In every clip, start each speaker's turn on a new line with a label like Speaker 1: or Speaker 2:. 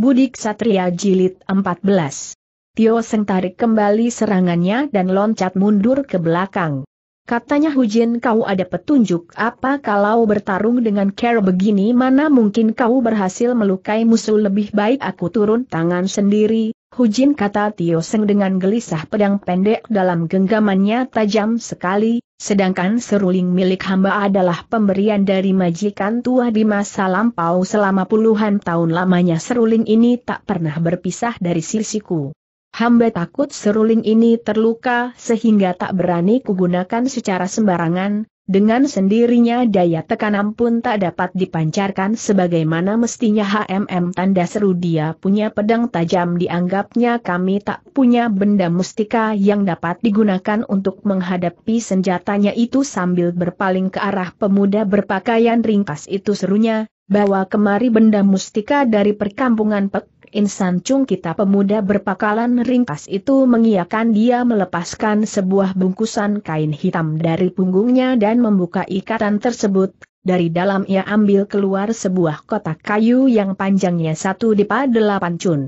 Speaker 1: Budik Satria Jilid 14. Tio Seng tarik kembali serangannya dan loncat mundur ke belakang. Katanya Hujin kau ada petunjuk apa kalau bertarung dengan Care begini mana mungkin kau berhasil melukai musuh lebih baik aku turun tangan sendiri, Hujin kata Tio Seng dengan gelisah pedang pendek dalam genggamannya tajam sekali, sedangkan seruling milik hamba adalah pemberian dari majikan tua di masa lampau selama puluhan tahun lamanya seruling ini tak pernah berpisah dari sisiku. Hamba takut seruling ini terluka sehingga tak berani kugunakan secara sembarangan, dengan sendirinya daya tekanan pun tak dapat dipancarkan sebagaimana mestinya HMM tanda seru dia punya pedang tajam dianggapnya kami tak punya benda mustika yang dapat digunakan untuk menghadapi senjatanya itu sambil berpaling ke arah pemuda berpakaian ringkas itu serunya, bawa kemari benda mustika dari perkampungan Pek insan kita pemuda berpakalan ringkas itu mengiakan dia melepaskan sebuah bungkusan kain hitam dari punggungnya dan membuka ikatan tersebut, dari dalam ia ambil keluar sebuah kotak kayu yang panjangnya satu dipa delapan cun.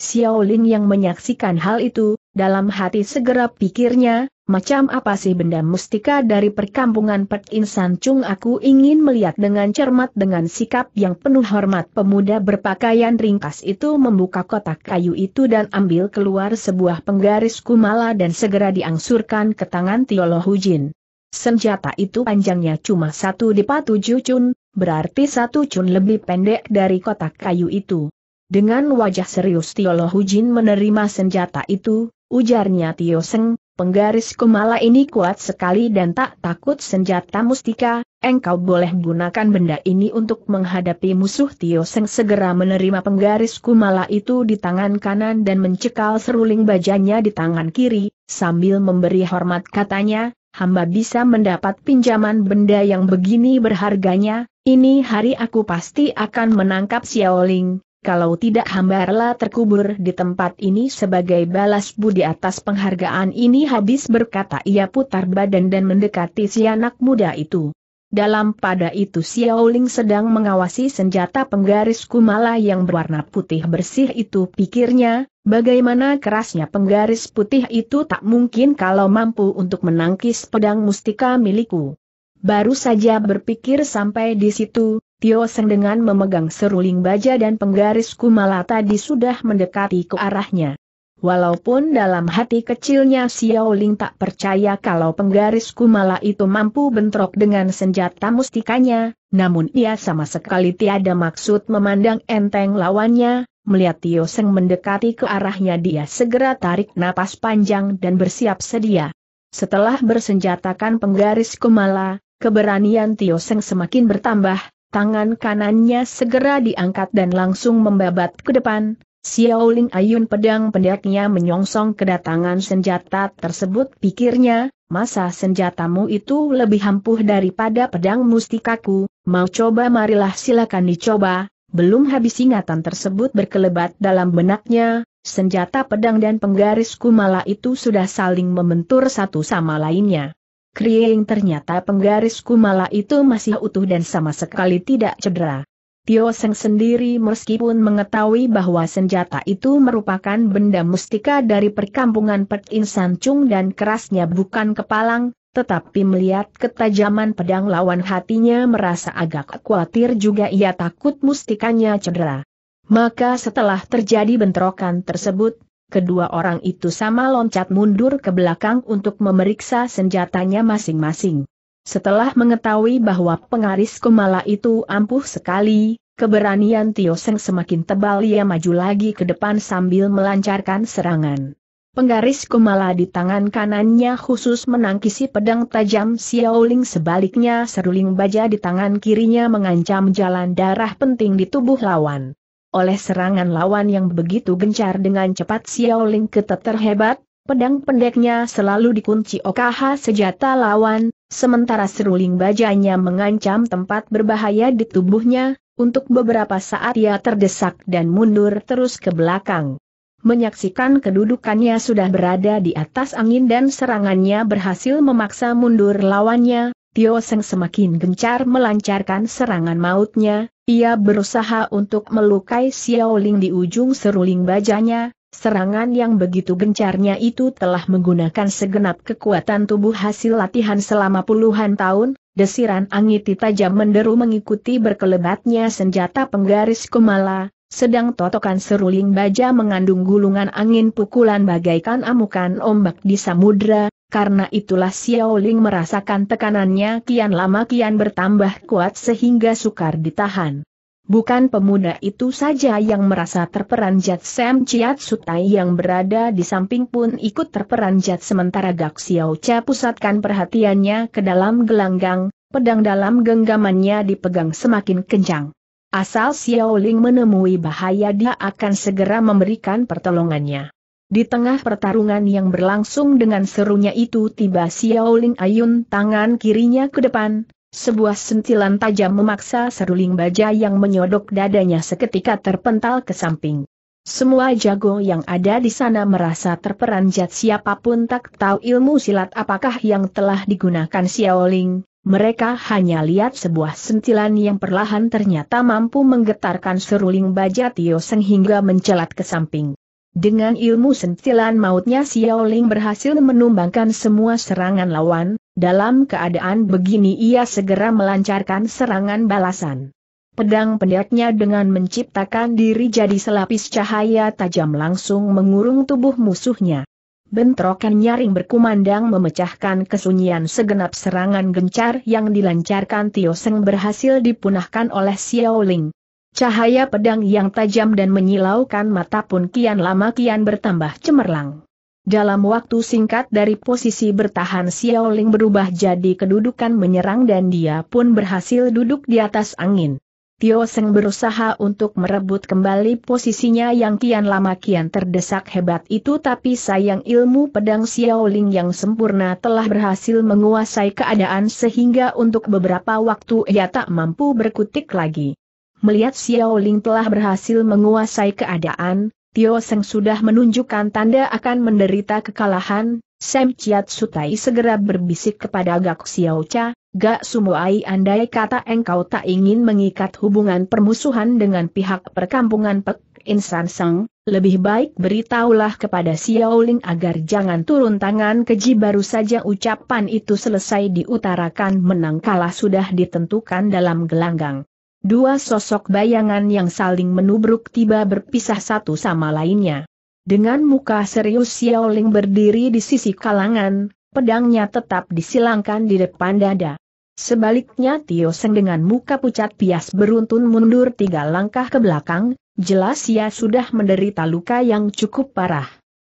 Speaker 1: Xiaoling yang menyaksikan hal itu, dalam hati segera pikirnya, Macam apa sih benda mustika dari perkampungan Pet Insan Chung aku ingin melihat dengan cermat dengan sikap yang penuh hormat pemuda berpakaian ringkas itu membuka kotak kayu itu dan ambil keluar sebuah penggaris kumala dan segera diangsurkan ke tangan Tiolo Hujin. Senjata itu panjangnya cuma satu dipa tujuh cun, berarti satu cun lebih pendek dari kotak kayu itu. Dengan wajah serius Tiolo Hujin menerima senjata itu, ujarnya Tio Seng, Penggaris Kumala ini kuat sekali dan tak takut senjata mustika, engkau boleh gunakan benda ini untuk menghadapi musuh Tio Seng segera menerima penggaris Kumala itu di tangan kanan dan mencekal seruling bajanya di tangan kiri, sambil memberi hormat katanya, hamba bisa mendapat pinjaman benda yang begini berharganya, ini hari aku pasti akan menangkap Xiaoling, kalau tidak hambarlah terkubur di tempat ini sebagai balas budi atas penghargaan ini habis berkata ia putar badan dan mendekati si anak muda itu. Dalam pada itu Ling sedang mengawasi senjata penggaris kumala yang berwarna putih bersih itu pikirnya, bagaimana kerasnya penggaris putih itu tak mungkin kalau mampu untuk menangkis pedang mustika milikku. Baru saja berpikir sampai di situ, Tio Seng dengan memegang seruling baja dan penggaris kumala tadi sudah mendekati ke arahnya. Walaupun dalam hati kecilnya Xiao Ling tak percaya kalau penggaris kumala itu mampu bentrok dengan senjata mustikanya, namun ia sama sekali tiada maksud memandang enteng lawannya, melihat Tio Seng mendekati ke arahnya dia segera tarik napas panjang dan bersiap sedia. Setelah bersenjatakan penggaris kumala, keberanian Tio Seng semakin bertambah, tangan kanannya segera diangkat dan langsung membabat ke depan. Xiaoling Ayun pedang pendeknya menyongsong kedatangan senjata tersebut pikirnya, masa senjatamu itu lebih ampuh daripada pedang mustikaku, mau coba marilah silakan dicoba, belum habis ingatan tersebut berkelebat dalam benaknya, senjata pedang dan penggarisku malah itu sudah saling membentur satu sama lainnya. Krieng ternyata penggaris kumala itu masih utuh dan sama sekali tidak cedera. Tio Seng sendiri meskipun mengetahui bahwa senjata itu merupakan benda mustika dari perkampungan petin Insan Chung dan kerasnya bukan kepalang, tetapi melihat ketajaman pedang lawan hatinya merasa agak khawatir juga ia takut mustikanya cedera. Maka setelah terjadi bentrokan tersebut, kedua orang itu sama loncat mundur ke belakang untuk memeriksa senjatanya masing-masing. Setelah mengetahui bahwa pengaris Kumala itu ampuh sekali, keberanian Tio Seng semakin tebal ia maju lagi ke depan sambil melancarkan serangan. Penggaris Kumala di tangan kanannya khusus menangkisi pedang tajam Xiaoling sebaliknya seruling baja di tangan kirinya mengancam jalan darah penting di tubuh lawan oleh serangan lawan yang begitu gencar dengan cepat Xiao Ling keteter hebat, pedang pendeknya selalu dikunci okaha sejata lawan, sementara seruling bajanya mengancam tempat berbahaya di tubuhnya, untuk beberapa saat ia terdesak dan mundur terus ke belakang. Menyaksikan kedudukannya sudah berada di atas angin dan serangannya berhasil memaksa mundur lawannya, Tio Seng semakin gencar melancarkan serangan mautnya, ia berusaha untuk melukai Xiaoling di ujung seruling bajanya, serangan yang begitu gencarnya itu telah menggunakan segenap kekuatan tubuh hasil latihan selama puluhan tahun, desiran angin tajam menderu mengikuti berkelebatnya senjata penggaris kumala, sedang totokan seruling baja mengandung gulungan angin pukulan bagaikan amukan ombak di samudra, karena itulah Xiao Ling merasakan tekanannya kian lama kian bertambah kuat sehingga sukar ditahan. Bukan pemuda itu saja yang merasa terperanjat Sam Chiat Sutai yang berada di samping pun ikut terperanjat sementara Gak Xiao Cha pusatkan perhatiannya ke dalam gelanggang, pedang dalam genggamannya dipegang semakin kencang. Asal Xiao Ling menemui bahaya dia akan segera memberikan pertolongannya. Di tengah pertarungan yang berlangsung dengan serunya itu tiba Xiaoling Ayun tangan kirinya ke depan, sebuah sentilan tajam memaksa seruling baja yang menyodok dadanya seketika terpental ke samping. Semua jago yang ada di sana merasa terperanjat siapapun tak tahu ilmu silat apakah yang telah digunakan Xiaoling, mereka hanya lihat sebuah sentilan yang perlahan ternyata mampu menggetarkan seruling baja Tio Seng hingga mencelat ke samping. Dengan ilmu sentilan mautnya Xiaoling berhasil menumbangkan semua serangan lawan, dalam keadaan begini ia segera melancarkan serangan balasan. Pedang pendeknya dengan menciptakan diri jadi selapis cahaya tajam langsung mengurung tubuh musuhnya. Bentrokan nyaring berkumandang memecahkan kesunyian segenap serangan gencar yang dilancarkan Tio Seng berhasil dipunahkan oleh Xiaoling. Cahaya pedang yang tajam dan menyilaukan mata pun kian lama kian bertambah cemerlang. Dalam waktu singkat dari posisi bertahan Xiao Ling berubah jadi kedudukan menyerang dan dia pun berhasil duduk di atas angin. Tio Seng berusaha untuk merebut kembali posisinya yang kian lama kian terdesak hebat itu tapi sayang ilmu pedang Xiao Ling yang sempurna telah berhasil menguasai keadaan sehingga untuk beberapa waktu ia tak mampu berkutik lagi. Melihat Xiao Ling telah berhasil menguasai keadaan, Tio Seng sudah menunjukkan tanda akan menderita kekalahan, Sam Chiat Sutai segera berbisik kepada Gak Xiao Cha, Gak Sumuai andai kata engkau tak ingin mengikat hubungan permusuhan dengan pihak perkampungan Pek Insan Seng, lebih baik beritahulah kepada Xiao Ling agar jangan turun tangan keji baru saja ucapan itu selesai diutarakan menang kalah sudah ditentukan dalam gelanggang. Dua sosok bayangan yang saling menubruk tiba berpisah satu sama lainnya. Dengan muka serius Xiao Ling berdiri di sisi kalangan, pedangnya tetap disilangkan di depan dada. Sebaliknya Tio Seng dengan muka pucat pias beruntun mundur tiga langkah ke belakang, jelas ia sudah menderita luka yang cukup parah.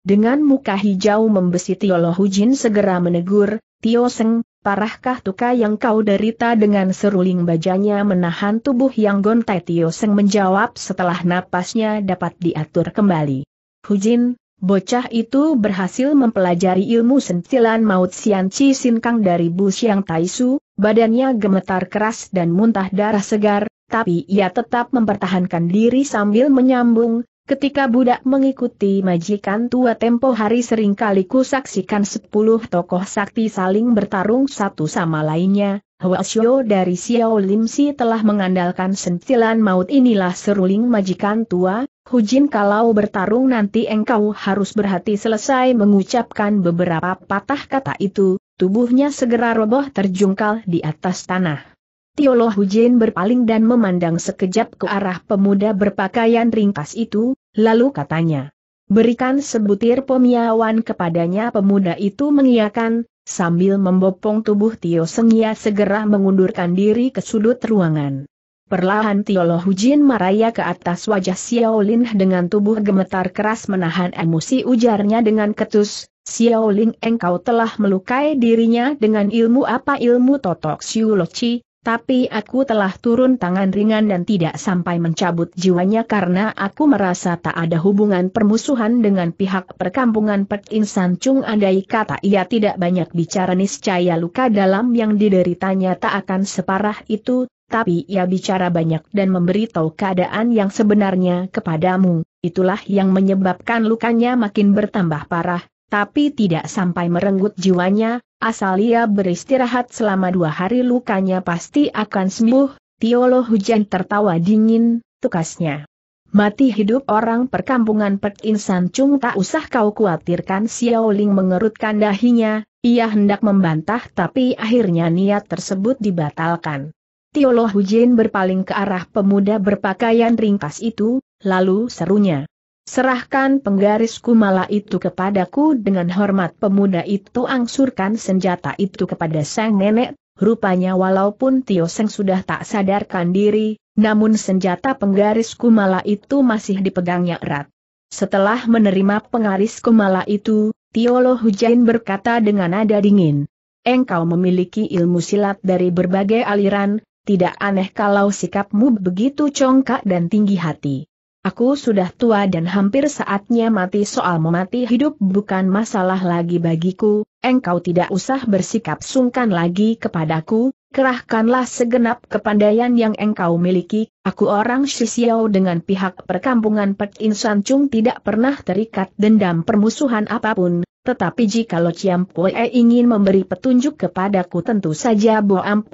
Speaker 1: Dengan muka hijau membesi Tio Lohujin segera menegur, Tio Seng, Parahkah tuka yang kau derita dengan seruling bajanya menahan tubuh yang gontai Tio Seng menjawab setelah napasnya dapat diatur kembali. Hujin, bocah itu berhasil mempelajari ilmu sentilan maut Sian Chi Sin Kang dari Bu Siang Tai Su, badannya gemetar keras dan muntah darah segar, tapi ia tetap mempertahankan diri sambil menyambung, Ketika budak mengikuti majikan tua tempo hari seringkali kusaksikan sepuluh tokoh sakti saling bertarung satu sama lainnya, Hua Xiao dari Xiao Lim Si telah mengandalkan sentilan maut inilah seruling majikan tua, Hujin kalau bertarung nanti engkau harus berhati selesai mengucapkan beberapa patah kata itu, tubuhnya segera roboh terjungkal di atas tanah. Tiolo Hujin berpaling dan memandang sekejap ke arah pemuda berpakaian ringkas itu, lalu katanya. Berikan sebutir pemiawan kepadanya pemuda itu mengiakan, sambil membopong tubuh Tio Sengia segera mengundurkan diri ke sudut ruangan. Perlahan Tiolo Hujin maraya ke atas wajah Xiao Lin dengan tubuh gemetar keras menahan emosi ujarnya dengan ketus, Xiao Lin engkau telah melukai dirinya dengan ilmu apa ilmu totok Chi, tapi aku telah turun tangan ringan dan tidak sampai mencabut jiwanya karena aku merasa tak ada hubungan permusuhan dengan pihak perkampungan Pek Insan Chung andai kata ia tidak banyak bicara niscaya luka dalam yang dideritanya tak akan separah itu, tapi ia bicara banyak dan memberitahu keadaan yang sebenarnya kepadamu, itulah yang menyebabkan lukanya makin bertambah parah, tapi tidak sampai merenggut jiwanya, Asal ia beristirahat selama dua hari lukanya pasti akan sembuh, Tiolo hujan tertawa dingin, tukasnya. Mati hidup orang perkampungan Pek Insan Chung tak usah kau khawatirkan Xiao Ling mengerutkan dahinya, ia hendak membantah tapi akhirnya niat tersebut dibatalkan. Tiolo Hujen berpaling ke arah pemuda berpakaian ringkas itu, lalu serunya. Serahkan penggaris kumala itu kepadaku dengan hormat pemuda itu angsurkan senjata itu kepada sang nenek, rupanya walaupun Tio Seng sudah tak sadarkan diri, namun senjata penggaris kumala itu masih dipegangnya erat. Setelah menerima penggarisku kumala itu, Tio Lo Hujain berkata dengan nada dingin. Engkau memiliki ilmu silat dari berbagai aliran, tidak aneh kalau sikapmu begitu congkak dan tinggi hati. Aku sudah tua dan hampir saatnya mati soal memati hidup bukan masalah lagi bagiku, engkau tidak usah bersikap sungkan lagi kepadaku, kerahkanlah segenap kepandaian yang engkau miliki, aku orang Shisiao dengan pihak perkampungan Pek Insan Chung tidak pernah terikat dendam permusuhan apapun, tetapi Lo Chiam Poe ingin memberi petunjuk kepadaku tentu saja Bo Am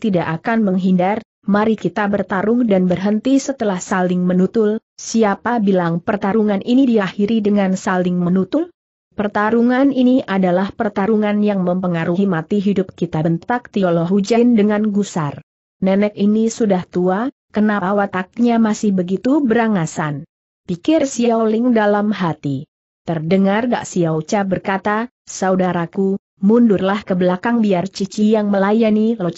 Speaker 1: tidak akan menghindar, mari kita bertarung dan berhenti setelah saling menutul, Siapa bilang pertarungan ini diakhiri dengan saling menutul? Pertarungan ini adalah pertarungan yang mempengaruhi mati hidup kita bentak Tiolo Hujan dengan gusar. Nenek ini sudah tua, kenapa wataknya masih begitu berangasan? Pikir Xiaoling dalam hati. Terdengar Dak Cha berkata, Saudaraku, mundurlah ke belakang biar Cici yang melayani Lo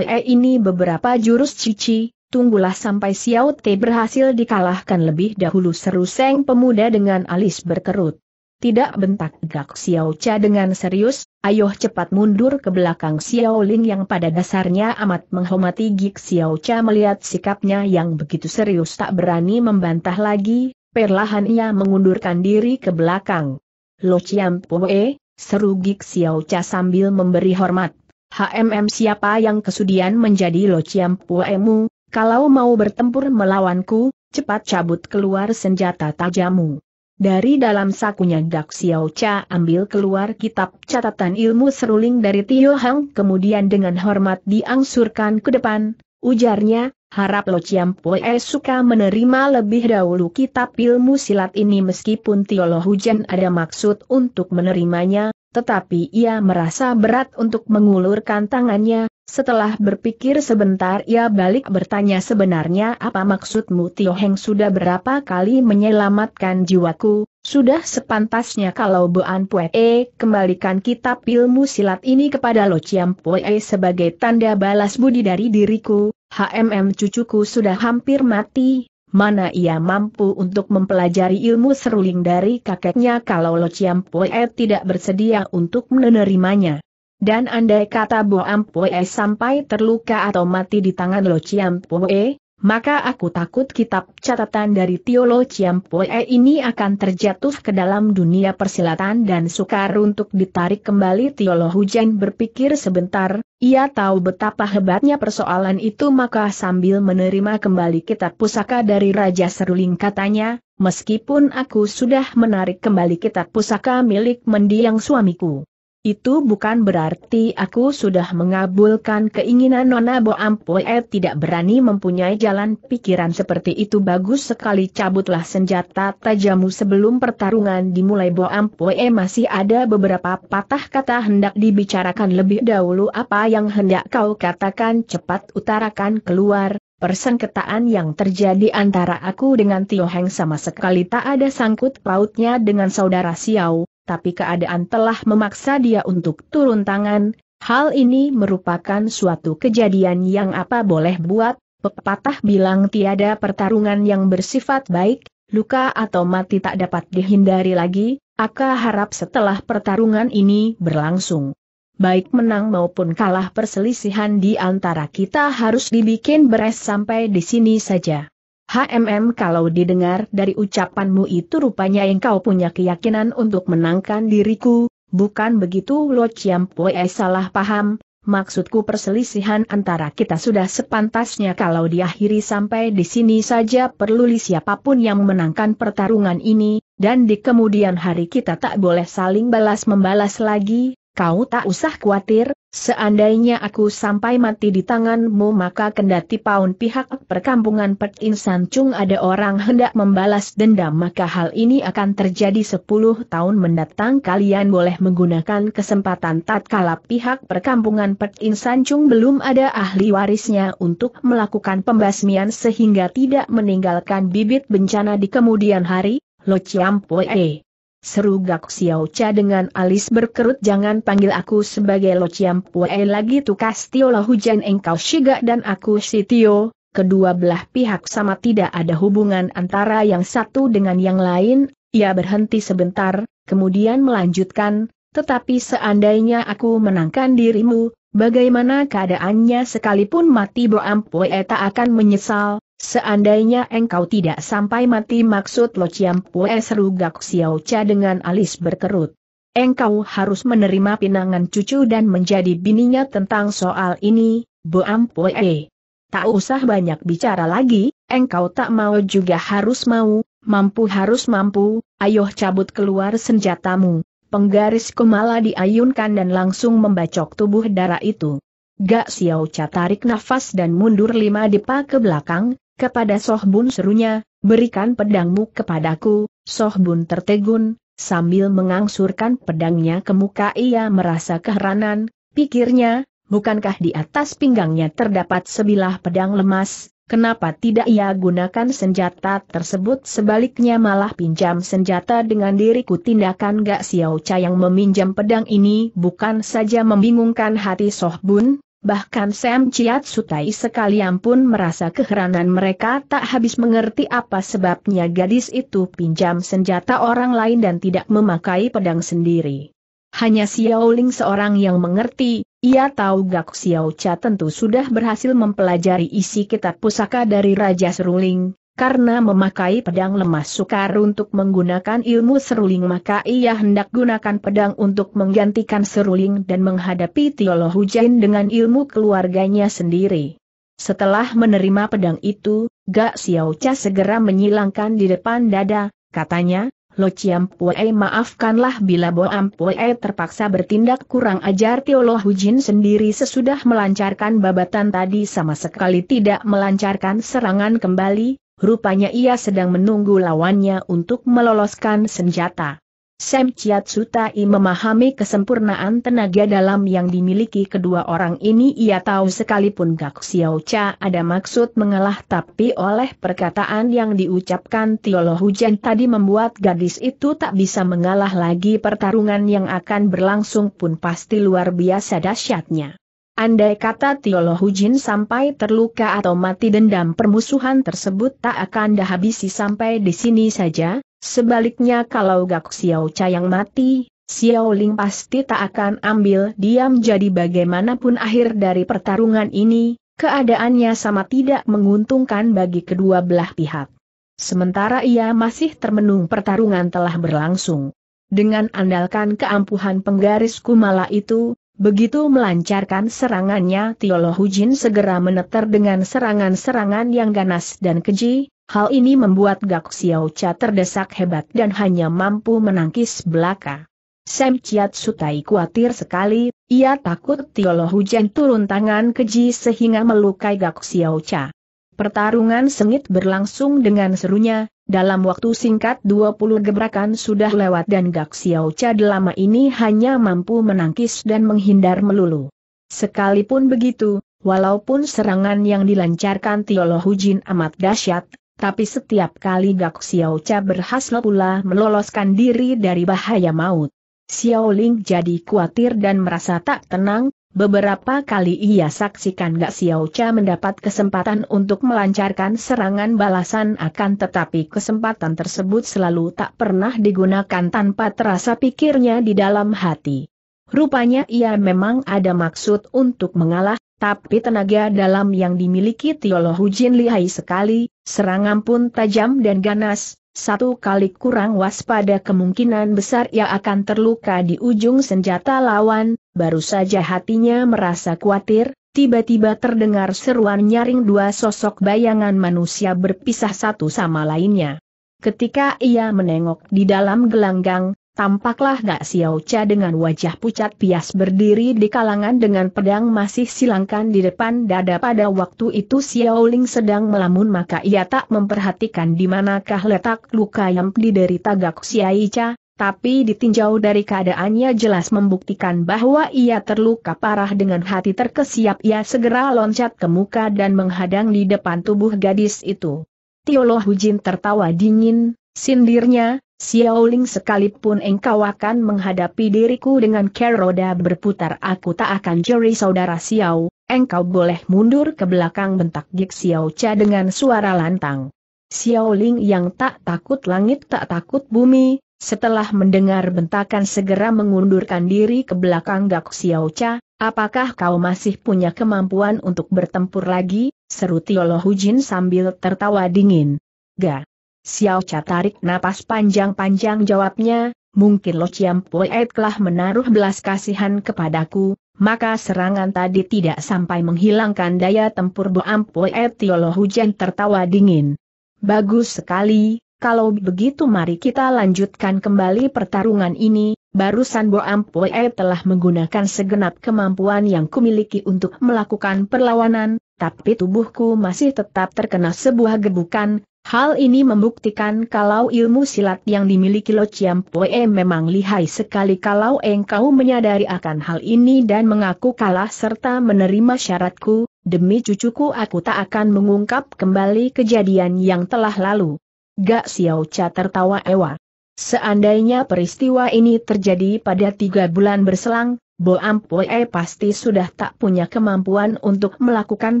Speaker 1: Eh ini beberapa jurus Cici, tunggulah sampai Xiao Te berhasil dikalahkan lebih dahulu seru Seng pemuda dengan alis berkerut. Tidak bentak gak Xiao Cha dengan serius, ayo cepat mundur ke belakang Xiao Ling yang pada dasarnya amat menghormati Gik Xiao Cha melihat sikapnya yang begitu serius tak berani membantah lagi, perlahan ia mengundurkan diri ke belakang. Lo Chiam Poe, seru Gik Xiao Cha sambil memberi hormat. HMM siapa yang kesudian menjadi Lo Chiam Puemu, kalau mau bertempur melawanku, cepat cabut keluar senjata tajammu. Dari dalam sakunya Dak Xiao Cha ambil keluar kitab catatan ilmu seruling dari Tio Hang kemudian dengan hormat diangsurkan ke depan, ujarnya, harap Lo Chiam Poe suka menerima lebih dahulu kitab ilmu silat ini meskipun Tio Lo Hujan ada maksud untuk menerimanya, tetapi ia merasa berat untuk mengulurkan tangannya, setelah berpikir sebentar ia balik bertanya sebenarnya apa maksudmu Tio Heng sudah berapa kali menyelamatkan jiwaku, sudah sepantasnya kalau Boan Pue e kembalikan kitab ilmu silat ini kepada Lo Chiam Pue e sebagai tanda balas budi dari diriku, HMM cucuku sudah hampir mati, mana ia mampu untuk mempelajari ilmu seruling dari kakeknya kalau Lo Chiam Pue e tidak bersedia untuk menerimanya. Dan andai kata Bo Ampue sampai terluka atau mati di tangan Lo Chiampue, maka aku takut kitab catatan dari Tio Lo Chiampue ini akan terjatuh ke dalam dunia persilatan dan sukar untuk ditarik kembali Tio Lo Hujan berpikir sebentar, ia tahu betapa hebatnya persoalan itu maka sambil menerima kembali kitab pusaka dari Raja Seruling katanya, meskipun aku sudah menarik kembali kitab pusaka milik mendiang suamiku itu bukan berarti aku sudah mengabulkan keinginan Nona Bo Ampoe tidak berani mempunyai jalan pikiran seperti itu bagus sekali cabutlah senjata tajammu sebelum pertarungan dimulai Bo Ampoe masih ada beberapa patah kata hendak dibicarakan lebih dahulu apa yang hendak kau katakan cepat utarakan keluar, Persengketaan yang terjadi antara aku dengan Tio Heng sama sekali tak ada sangkut pautnya dengan saudara Xiao, tapi keadaan telah memaksa dia untuk turun tangan, hal ini merupakan suatu kejadian yang apa boleh buat, pepatah bilang tiada pertarungan yang bersifat baik, luka atau mati tak dapat dihindari lagi, Aku harap setelah pertarungan ini berlangsung. Baik menang maupun kalah perselisihan di antara kita harus dibikin beres sampai di sini saja. HMM kalau didengar dari ucapanmu itu rupanya engkau punya keyakinan untuk menangkan diriku, bukan begitu Lo Chiam Pue eh, salah paham, maksudku perselisihan antara kita sudah sepantasnya kalau diakhiri sampai di sini saja perlu siapapun yang menangkan pertarungan ini, dan di kemudian hari kita tak boleh saling balas-membalas lagi, Kau tak usah khawatir, seandainya aku sampai mati di tanganmu maka kendati paun pihak perkampungan pertin Insan ada orang hendak membalas dendam maka hal ini akan terjadi 10 tahun mendatang kalian boleh menggunakan kesempatan tatkala pihak perkampungan pertin Insan belum ada ahli warisnya untuk melakukan pembasmian sehingga tidak meninggalkan bibit bencana di kemudian hari, Lo Chiam eh. Seru Gak Xiao Cha dengan alis berkerut jangan panggil aku sebagai Lo Chiam Pue lagi tukas Tio Hujan engkau Shiga dan aku si Tio, kedua belah pihak sama tidak ada hubungan antara yang satu dengan yang lain, ia berhenti sebentar, kemudian melanjutkan, tetapi seandainya aku menangkan dirimu, bagaimana keadaannya sekalipun mati Boam Pue tak akan menyesal, Seandainya engkau tidak sampai mati maksud Lo Chiam Pue seru Gak Xiao Cha dengan alis berkerut. Engkau harus menerima pinangan cucu dan menjadi bininya tentang soal ini, Bo Am Pue. Tak usah banyak bicara lagi, engkau tak mau juga harus mau, mampu harus mampu, ayo cabut keluar senjatamu. Penggaris kumala diayunkan dan langsung membacok tubuh darah itu. Gak Xiao Cha tarik nafas dan mundur lima depa ke belakang, kepada Sohbun serunya, berikan pedangmu kepadaku, Sohbun tertegun, sambil mengangsurkan pedangnya ke muka ia merasa keheranan, pikirnya, bukankah di atas pinggangnya terdapat sebilah pedang lemas, kenapa tidak ia gunakan senjata tersebut sebaliknya malah pinjam senjata dengan diriku tindakan Gak Xiao Cha yang meminjam pedang ini bukan saja membingungkan hati Sohbun, Bahkan Sam Ciat Sutai sekalian pun merasa keheranan mereka tak habis mengerti apa sebabnya gadis itu pinjam senjata orang lain dan tidak memakai pedang sendiri. Hanya Xiao Ling seorang yang mengerti, ia tahu Gak Xiao Cha tentu sudah berhasil mempelajari isi kitab pusaka dari Raja Seruling, karena memakai pedang lemah sukar untuk menggunakan ilmu seruling maka ia hendak gunakan pedang untuk menggantikan seruling dan menghadapi Tiolo Hujain dengan ilmu keluarganya sendiri. Setelah menerima pedang itu, Gak Xiao Cha segera menyilangkan di depan dada, katanya, Lo Chiam Pue maafkanlah bila Bo Am Pue terpaksa bertindak kurang ajar Tiolo Hujin sendiri sesudah melancarkan babatan tadi sama sekali tidak melancarkan serangan kembali, Rupanya ia sedang menunggu lawannya untuk meloloskan senjata. Sam Sutai memahami kesempurnaan tenaga dalam yang dimiliki kedua orang ini ia tahu sekalipun Gak Xiao Cha ada maksud mengalah tapi oleh perkataan yang diucapkan Tiolo Hujan tadi membuat gadis itu tak bisa mengalah lagi pertarungan yang akan berlangsung pun pasti luar biasa dahsyatnya. Andai kata Tiolo Hujin sampai terluka atau mati dendam permusuhan tersebut tak akan dihabisi sampai di sini saja, sebaliknya kalau Gak Xiao Cayang mati, Xiao Ling pasti tak akan ambil diam jadi bagaimanapun akhir dari pertarungan ini, keadaannya sama tidak menguntungkan bagi kedua belah pihak. Sementara ia masih termenung pertarungan telah berlangsung. Dengan andalkan keampuhan penggaris kumala itu, Begitu melancarkan serangannya Tiolo Hujin segera meneter dengan serangan-serangan yang ganas dan keji, hal ini membuat Gak Xiao Cha terdesak hebat dan hanya mampu menangkis belaka. Sam Chiat Sutai khawatir sekali, ia takut Tiolo Hujin turun tangan keji sehingga melukai Gak Xiao Cha. Pertarungan sengit berlangsung dengan serunya, dalam waktu singkat 20 gebrakan sudah lewat dan Gak Xiao Cha lama ini hanya mampu menangkis dan menghindar melulu. Sekalipun begitu, walaupun serangan yang dilancarkan Tiolo Hujin amat dahsyat, tapi setiap kali Gak Xiao Cha berhasil pula meloloskan diri dari bahaya maut. Xiao Ling jadi khawatir dan merasa tak tenang, Beberapa kali ia saksikan Gak Xiao Cha mendapat kesempatan untuk melancarkan serangan balasan akan tetapi kesempatan tersebut selalu tak pernah digunakan tanpa terasa pikirnya di dalam hati. Rupanya ia memang ada maksud untuk mengalah, tapi tenaga dalam yang dimiliki Tiolo Hujin lihai sekali, serangan pun tajam dan ganas, satu kali kurang waspada kemungkinan besar ia akan terluka di ujung senjata lawan, baru saja hatinya merasa khawatir, tiba-tiba terdengar seruan nyaring dua sosok bayangan manusia berpisah satu sama lainnya. Ketika ia menengok di dalam gelanggang, Tampaklah Gak Xiao Cha dengan wajah pucat pias berdiri di kalangan dengan pedang masih silangkan di depan dada pada waktu itu Xiao Ling sedang melamun maka ia tak memperhatikan di manakah letak luka yang diderita Gak Xiao Cha, tapi ditinjau dari keadaannya jelas membuktikan bahwa ia terluka parah dengan hati terkesiap ia segera loncat ke muka dan menghadang di depan tubuh gadis itu. Tioloh Hujin tertawa dingin, sindirnya, Xiaoling sekalipun engkau akan menghadapi diriku dengan keroda berputar aku tak akan jeri saudara Xiao, engkau boleh mundur ke belakang bentak Gik Xiao Cha dengan suara lantang. Xiaoling yang tak takut langit tak takut bumi, setelah mendengar bentakan segera mengundurkan diri ke belakang Gak Xiao Cha, apakah kau masih punya kemampuan untuk bertempur lagi, seru Tiolo Hujin sambil tertawa dingin. Gak. Xiao Cha tarik napas panjang-panjang jawabnya, mungkin Lo Chiam Pue telah menaruh belas kasihan kepadaku, maka serangan tadi tidak sampai menghilangkan daya tempur Bo Puet Tiolo Hujan tertawa dingin. Bagus sekali, kalau begitu mari kita lanjutkan kembali pertarungan ini, barusan Bo Pue telah menggunakan segenap kemampuan yang kumiliki untuk melakukan perlawanan, tapi tubuhku masih tetap terkena sebuah gebukan, Hal ini membuktikan kalau ilmu silat yang dimiliki Lo Chiam Pue memang lihai sekali kalau engkau menyadari akan hal ini dan mengaku kalah serta menerima syaratku, demi cucuku aku tak akan mengungkap kembali kejadian yang telah lalu. Gak Xiao Cha tertawa ewa. Seandainya peristiwa ini terjadi pada tiga bulan berselang, Bo Ampue pasti sudah tak punya kemampuan untuk melakukan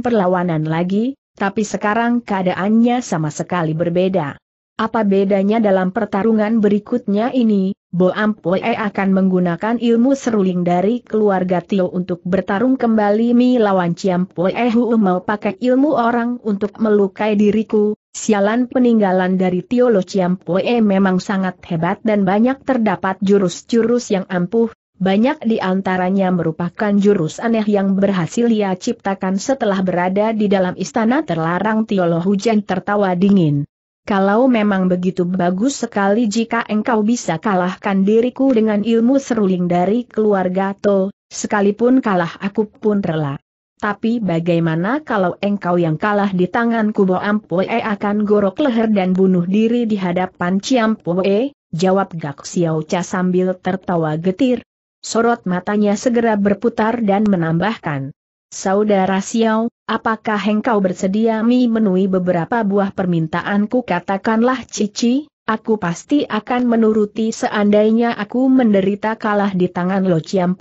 Speaker 1: perlawanan lagi, tapi sekarang keadaannya sama sekali berbeda. Apa bedanya dalam pertarungan berikutnya ini, Bo Ampue akan menggunakan ilmu seruling dari keluarga Tio untuk bertarung kembali Mi lawan Ciam Poe Hu mau pakai ilmu orang untuk melukai diriku, sialan peninggalan dari Tio Lo Ciam Poe memang sangat hebat dan banyak terdapat jurus-jurus yang ampuh, banyak di antaranya merupakan jurus aneh yang berhasil ia ciptakan setelah berada di dalam istana terlarang Tiolo Hujan tertawa dingin. Kalau memang begitu bagus sekali jika engkau bisa kalahkan diriku dengan ilmu seruling dari keluarga To, sekalipun kalah aku pun rela. Tapi bagaimana kalau engkau yang kalah di tangan Kubo Ampoe akan gorok leher dan bunuh diri di hadapan Ciampoe? Jawab Gak Xiao Cha sambil tertawa getir. Sorot matanya segera berputar dan menambahkan. Saudara Xiao, apakah engkau bersedia memenuhi beberapa buah permintaanku katakanlah Cici, aku pasti akan menuruti seandainya aku menderita kalah di tangan Lo Chiam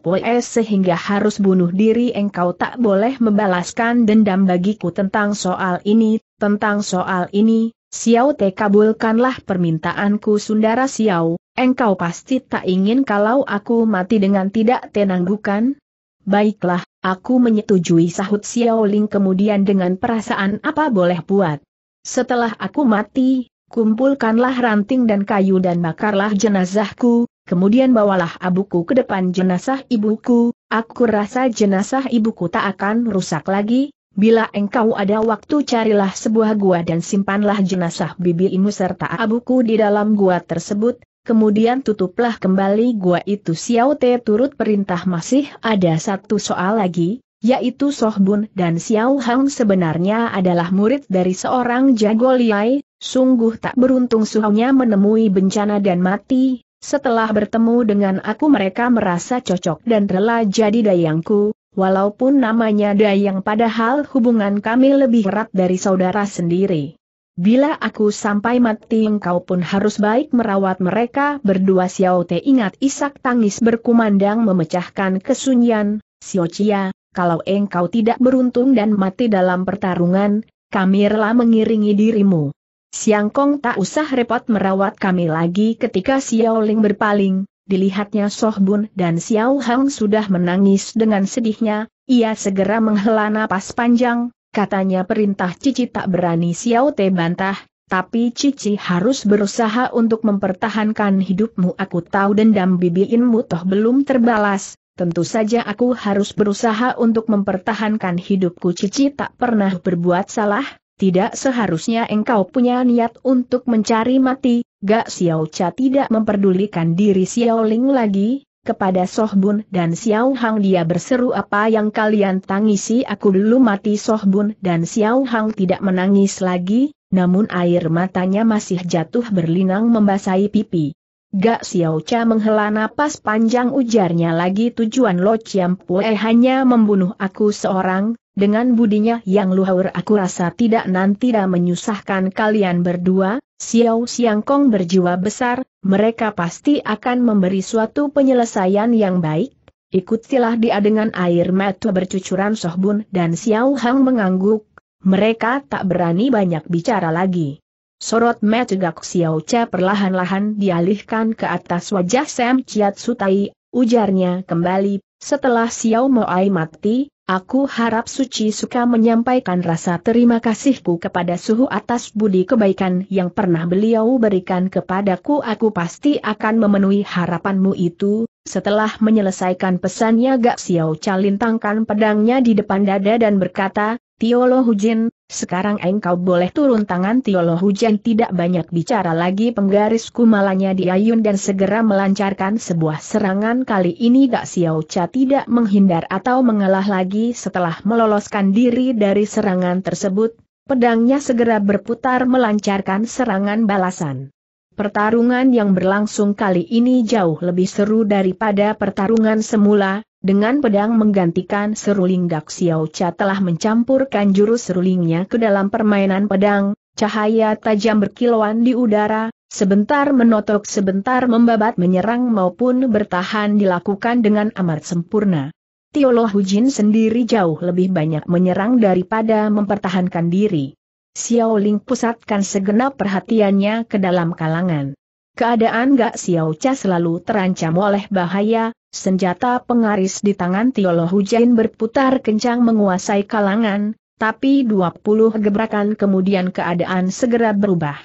Speaker 1: sehingga harus bunuh diri engkau tak boleh membalaskan dendam bagiku tentang soal ini, tentang soal ini, Xiao Te kabulkanlah permintaanku Sundara Xiao, Engkau pasti tak ingin kalau aku mati dengan tidak tenang bukan? Baiklah, aku menyetujui sahut Xiao Ling kemudian dengan perasaan apa boleh buat. Setelah aku mati, kumpulkanlah ranting dan kayu dan bakarlah jenazahku, kemudian bawalah abuku ke depan jenazah ibuku, aku rasa jenazah ibuku tak akan rusak lagi, Bila engkau ada waktu carilah sebuah gua dan simpanlah jenazah imu serta abuku di dalam gua tersebut, kemudian tutuplah kembali gua itu Xiao Te turut perintah masih ada satu soal lagi, yaitu Soh Bun dan Xiao Hang sebenarnya adalah murid dari seorang jago liai, sungguh tak beruntung suhunya menemui bencana dan mati, setelah bertemu dengan aku mereka merasa cocok dan rela jadi dayangku, walaupun namanya dayang padahal hubungan kami lebih erat dari saudara sendiri. Bila aku sampai mati engkau pun harus baik merawat mereka berdua Xiao Te ingat isak tangis berkumandang memecahkan kesunyian, Xiao Chia, kalau engkau tidak beruntung dan mati dalam pertarungan, kami rela mengiringi dirimu. Siang Kong tak usah repot merawat kami lagi ketika Xiao Ling berpaling, dilihatnya Soh Bun dan Xiao Hang sudah menangis dengan sedihnya, ia segera menghela napas panjang, Katanya perintah Cici tak berani Xiao Te bantah, tapi Cici harus berusaha untuk mempertahankan hidupmu aku tahu dendam bibiinmu toh belum terbalas, tentu saja aku harus berusaha untuk mempertahankan hidupku Cici tak pernah berbuat salah, tidak seharusnya engkau punya niat untuk mencari mati, Gak Xiao Cha tidak memperdulikan diri Xiao Ling lagi, kepada Sohbun dan Xiao Hang dia berseru apa yang kalian tangisi aku dulu mati Sohbun dan Xiao Hang tidak menangis lagi, namun air matanya masih jatuh berlinang membasahi pipi. Gak Xiao Cha menghela napas panjang ujarnya lagi tujuan Lo Chiam Pue hanya membunuh aku seorang, dengan budinya yang luhur aku rasa tidak nanti dah menyusahkan kalian berdua, Xiao Kong berjiwa besar, mereka pasti akan memberi suatu penyelesaian yang baik. Ikutilah dia dengan air mata bercucuran Sohbun dan Xiao Hang mengangguk, mereka tak berani banyak bicara lagi. Sorot mata gak Xiao Cha perlahan-lahan dialihkan ke atas wajah Sam Chiat Sutai, ujarnya kembali, setelah Xiao Moai mati, Aku harap Suci suka menyampaikan rasa terima kasihku kepada Suhu atas budi kebaikan yang pernah beliau berikan kepadaku. Aku pasti akan memenuhi harapanmu itu. Setelah menyelesaikan pesannya Gak Xiao Calintangkan pedangnya di depan dada dan berkata, Tiolo Hujin, sekarang engkau boleh turun tangan Tiolo Hujin tidak banyak bicara lagi penggaris kumalanya diayun dan segera melancarkan sebuah serangan kali ini Gak Xiao Cha tidak menghindar atau mengalah lagi setelah meloloskan diri dari serangan tersebut, pedangnya segera berputar melancarkan serangan balasan. Pertarungan yang berlangsung kali ini jauh lebih seru daripada pertarungan semula, dengan pedang menggantikan seruling Gak Xiao Cha telah mencampurkan jurus serulingnya ke dalam permainan pedang, cahaya tajam berkilauan di udara, sebentar menotok sebentar membabat menyerang maupun bertahan dilakukan dengan amat sempurna. Tiolo Hujin sendiri jauh lebih banyak menyerang daripada mempertahankan diri. Xiao Ling pusatkan segenap perhatiannya ke dalam kalangan. Keadaan Gak Xiao Cha selalu terancam oleh bahaya, senjata pengaris di tangan Tiolo Hujain berputar kencang menguasai kalangan, tapi 20 gebrakan kemudian keadaan segera berubah.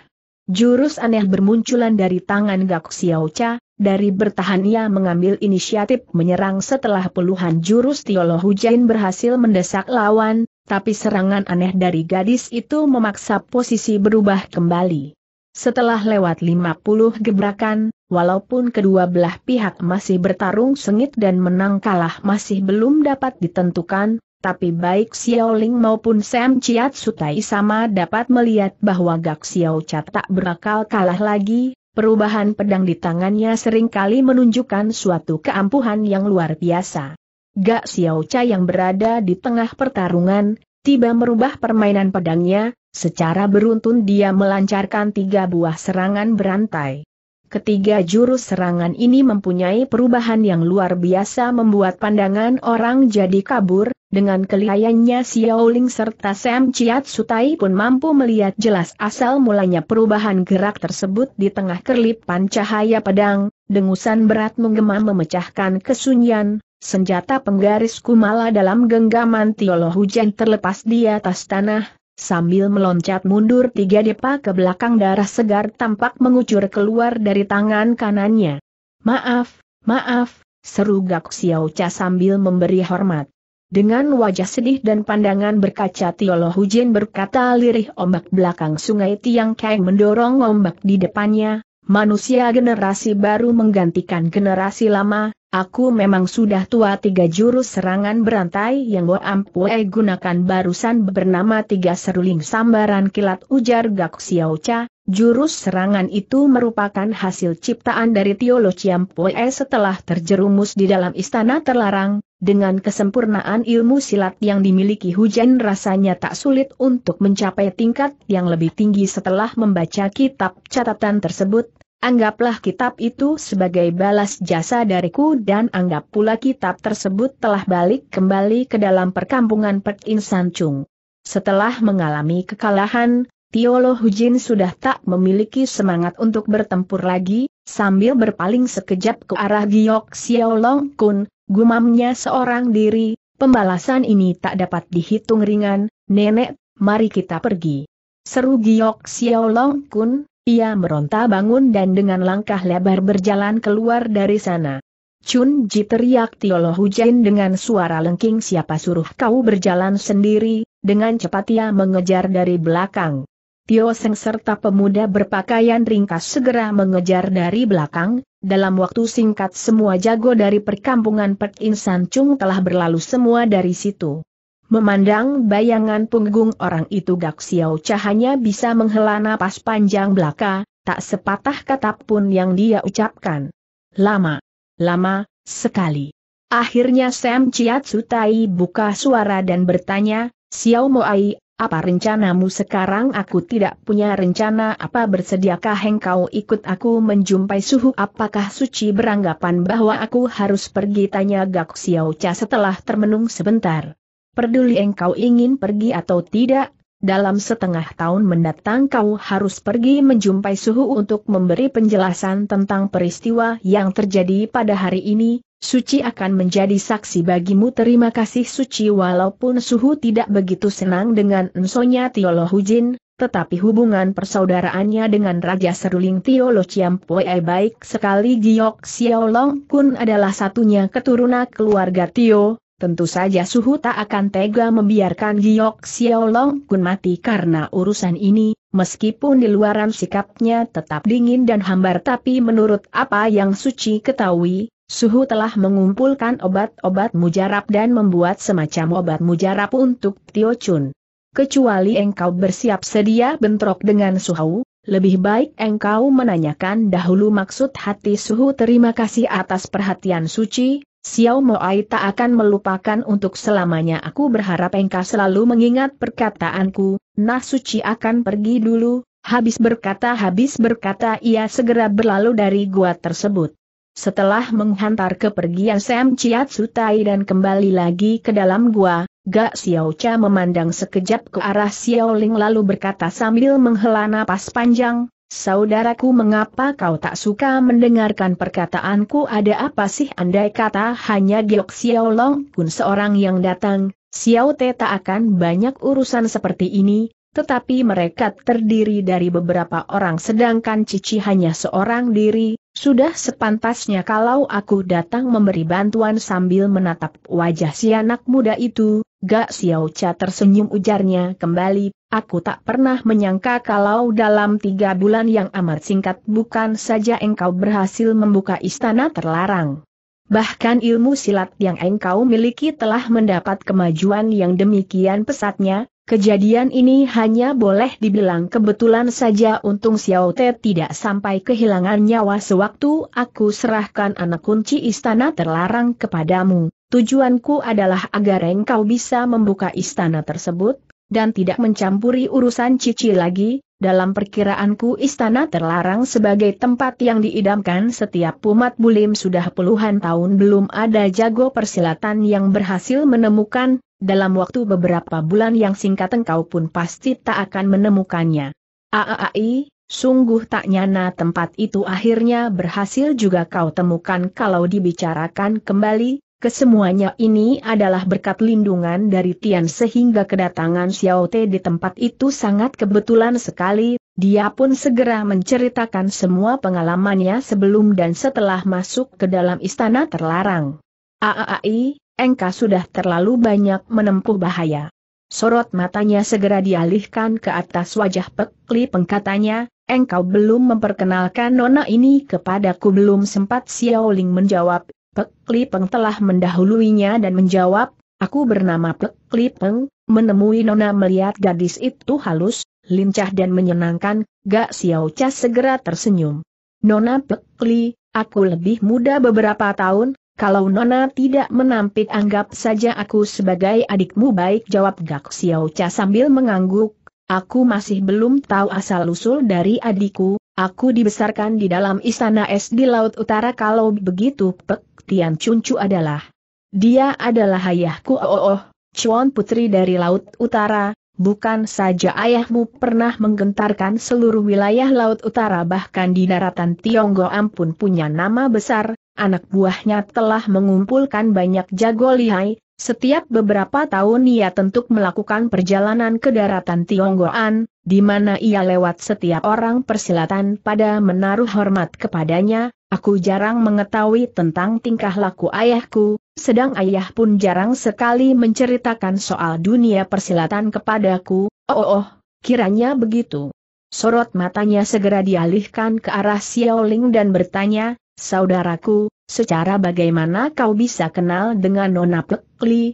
Speaker 1: Jurus aneh bermunculan dari tangan Gak Xiao Cha, dari bertahan ia mengambil inisiatif menyerang setelah puluhan jurus Tiolo Hujain berhasil mendesak lawan, tapi serangan aneh dari gadis itu memaksa posisi berubah kembali. Setelah lewat 50 gebrakan, walaupun kedua belah pihak masih bertarung sengit dan menang kalah masih belum dapat ditentukan, tapi baik Xiao Ling maupun Sam Chiat Sutai sama dapat melihat bahwa Gak Xiao Cha tak berakal kalah lagi, Perubahan pedang di tangannya seringkali menunjukkan suatu keampuhan yang luar biasa. Gak Xiao Cha yang berada di tengah pertarungan, tiba merubah permainan pedangnya, secara beruntun dia melancarkan tiga buah serangan berantai. Ketiga jurus serangan ini mempunyai perubahan yang luar biasa membuat pandangan orang jadi kabur, dengan kelihayannya Xiao Ling serta Sam Chiat Sutai pun mampu melihat jelas asal mulanya perubahan gerak tersebut di tengah kerlipan cahaya pedang, dengusan berat menggema memecahkan kesunyian, senjata penggaris kumala dalam genggaman Tiolo Hujan terlepas di atas tanah, sambil meloncat mundur tiga depa ke belakang darah segar tampak mengucur keluar dari tangan kanannya. Maaf, maaf, seru Gak Xiao Cha sambil memberi hormat. Dengan wajah sedih dan pandangan berkaca Tiolo Hujin berkata lirih ombak belakang sungai Tiang Kang mendorong ombak di depannya, manusia generasi baru menggantikan generasi lama, aku memang sudah tua tiga jurus serangan berantai yang Bo Ampue gunakan barusan bernama tiga seruling sambaran kilat ujar Gak Xiao Cha, Jurus serangan itu merupakan hasil ciptaan dari Chiam Chiampoe setelah terjerumus di dalam istana terlarang, dengan kesempurnaan ilmu silat yang dimiliki hujan rasanya tak sulit untuk mencapai tingkat yang lebih tinggi setelah membaca kitab catatan tersebut, anggaplah kitab itu sebagai balas jasa dariku dan anggap pula kitab tersebut telah balik kembali ke dalam perkampungan Pek Chung. Setelah mengalami kekalahan, Tiolo Hujin sudah tak memiliki semangat untuk bertempur lagi, sambil berpaling sekejap ke arah Giok Long Kun, gumamnya seorang diri, pembalasan ini tak dapat dihitung ringan, nenek, mari kita pergi. Seru Giok Long Kun, ia meronta bangun dan dengan langkah lebar berjalan keluar dari sana. Chun Ji teriak Tiolo Hujin dengan suara lengking siapa suruh kau berjalan sendiri, dengan cepat ia mengejar dari belakang. Tio Seng serta pemuda berpakaian ringkas segera mengejar dari belakang, dalam waktu singkat semua jago dari perkampungan Pek Insan Chung telah berlalu semua dari situ. Memandang bayangan punggung orang itu Gak Xiao cahanya bisa menghela napas panjang belaka, tak sepatah kata pun yang dia ucapkan. Lama, lama, sekali. Akhirnya Sam Chiat Sutai buka suara dan bertanya, Xiao Moai apa rencanamu sekarang aku tidak punya rencana apa bersediakah engkau ikut aku menjumpai suhu apakah suci beranggapan bahwa aku harus pergi tanya Gak Xiao Cha setelah termenung sebentar. Peduli engkau ingin pergi atau tidak, dalam setengah tahun mendatang kau harus pergi menjumpai suhu untuk memberi penjelasan tentang peristiwa yang terjadi pada hari ini, Suci akan menjadi saksi bagimu terima kasih Suci walaupun suhu tidak begitu senang dengan ensonya Tiolo Hujin, tetapi hubungan persaudaraannya dengan Raja Seruling Tiolo Ciampue baik sekali Giok Xiaolong Kun adalah satunya keturunan keluarga Tio, Tentu saja Suhu tak akan tega membiarkan Giok Xiaolong Kun mati karena urusan ini, meskipun di luaran sikapnya tetap dingin dan hambar tapi menurut apa yang Suci ketahui, Suhu telah mengumpulkan obat-obat mujarab dan membuat semacam obat mujarab untuk Tio Chun. Kecuali engkau bersiap sedia bentrok dengan Suhu, lebih baik engkau menanyakan dahulu maksud hati Suhu terima kasih atas perhatian Suci, Xiao Moai tak akan melupakan untuk selamanya aku berharap engkau selalu mengingat perkataanku, nah suci akan pergi dulu, habis berkata habis berkata ia segera berlalu dari gua tersebut. Setelah menghantar kepergian Sam Chiat Sutai dan kembali lagi ke dalam gua, Gak Xiao Cha memandang sekejap ke arah Xiao Ling lalu berkata sambil menghela napas panjang, Saudaraku mengapa kau tak suka mendengarkan perkataanku ada apa sih andai kata hanya Giok Xiao Long pun seorang yang datang, Xiao Te tak akan banyak urusan seperti ini, tetapi mereka terdiri dari beberapa orang sedangkan Cici hanya seorang diri, sudah sepantasnya kalau aku datang memberi bantuan sambil menatap wajah si anak muda itu, Gak Xiao Cha tersenyum ujarnya kembali, aku tak pernah menyangka kalau dalam tiga bulan yang amat singkat bukan saja engkau berhasil membuka istana terlarang. Bahkan ilmu silat yang engkau miliki telah mendapat kemajuan yang demikian pesatnya, kejadian ini hanya boleh dibilang kebetulan saja untung Xiao Te tidak sampai kehilangan nyawa sewaktu aku serahkan anak kunci istana terlarang kepadamu. Tujuanku adalah agar engkau bisa membuka istana tersebut, dan tidak mencampuri urusan Cici lagi, dalam perkiraanku istana terlarang sebagai tempat yang diidamkan setiap pumat bulim sudah puluhan tahun belum ada jago persilatan yang berhasil menemukan, dalam waktu beberapa bulan yang singkat engkau pun pasti tak akan menemukannya. Aaai, sungguh tak nyana tempat itu akhirnya berhasil juga kau temukan kalau dibicarakan kembali, Kesemuanya ini adalah berkat lindungan dari Tian sehingga kedatangan Xiao Te di tempat itu sangat kebetulan sekali, dia pun segera menceritakan semua pengalamannya sebelum dan setelah masuk ke dalam istana terlarang. Aai, engkau sudah terlalu banyak menempuh bahaya. Sorot matanya segera dialihkan ke atas wajah Pekli pengkatanya, engkau belum memperkenalkan nona ini kepadaku belum sempat Xiao Ling menjawab, Pek Lipeng telah mendahuluinya dan menjawab, aku bernama Pek Lipeng, menemui Nona melihat gadis itu halus, lincah dan menyenangkan, Gak Xiao Cha segera tersenyum. Nona Pek Li, aku lebih muda beberapa tahun, kalau Nona tidak menampik anggap saja aku sebagai adikmu baik jawab Gak Xiao Cha sambil mengangguk, aku masih belum tahu asal-usul dari adikku, Aku dibesarkan di dalam istana es di Laut Utara kalau begitu Pek Tian adalah. Dia adalah ayahku oh, oh oh, Chuan Putri dari Laut Utara, bukan saja ayahmu pernah menggentarkan seluruh wilayah Laut Utara bahkan di daratan Tionggo pun punya nama besar, anak buahnya telah mengumpulkan banyak jago lihai, setiap beberapa tahun ia tentu melakukan perjalanan ke daratan Tionggoan, di mana ia lewat setiap orang persilatan pada menaruh hormat kepadanya, Aku jarang mengetahui tentang tingkah laku ayahku, sedang ayah pun jarang sekali menceritakan soal dunia persilatan kepadaku, oh oh, oh kiranya begitu. Sorot matanya segera dialihkan ke arah Xiaoling dan bertanya, Saudaraku, secara bagaimana kau bisa kenal dengan Nona Pekli,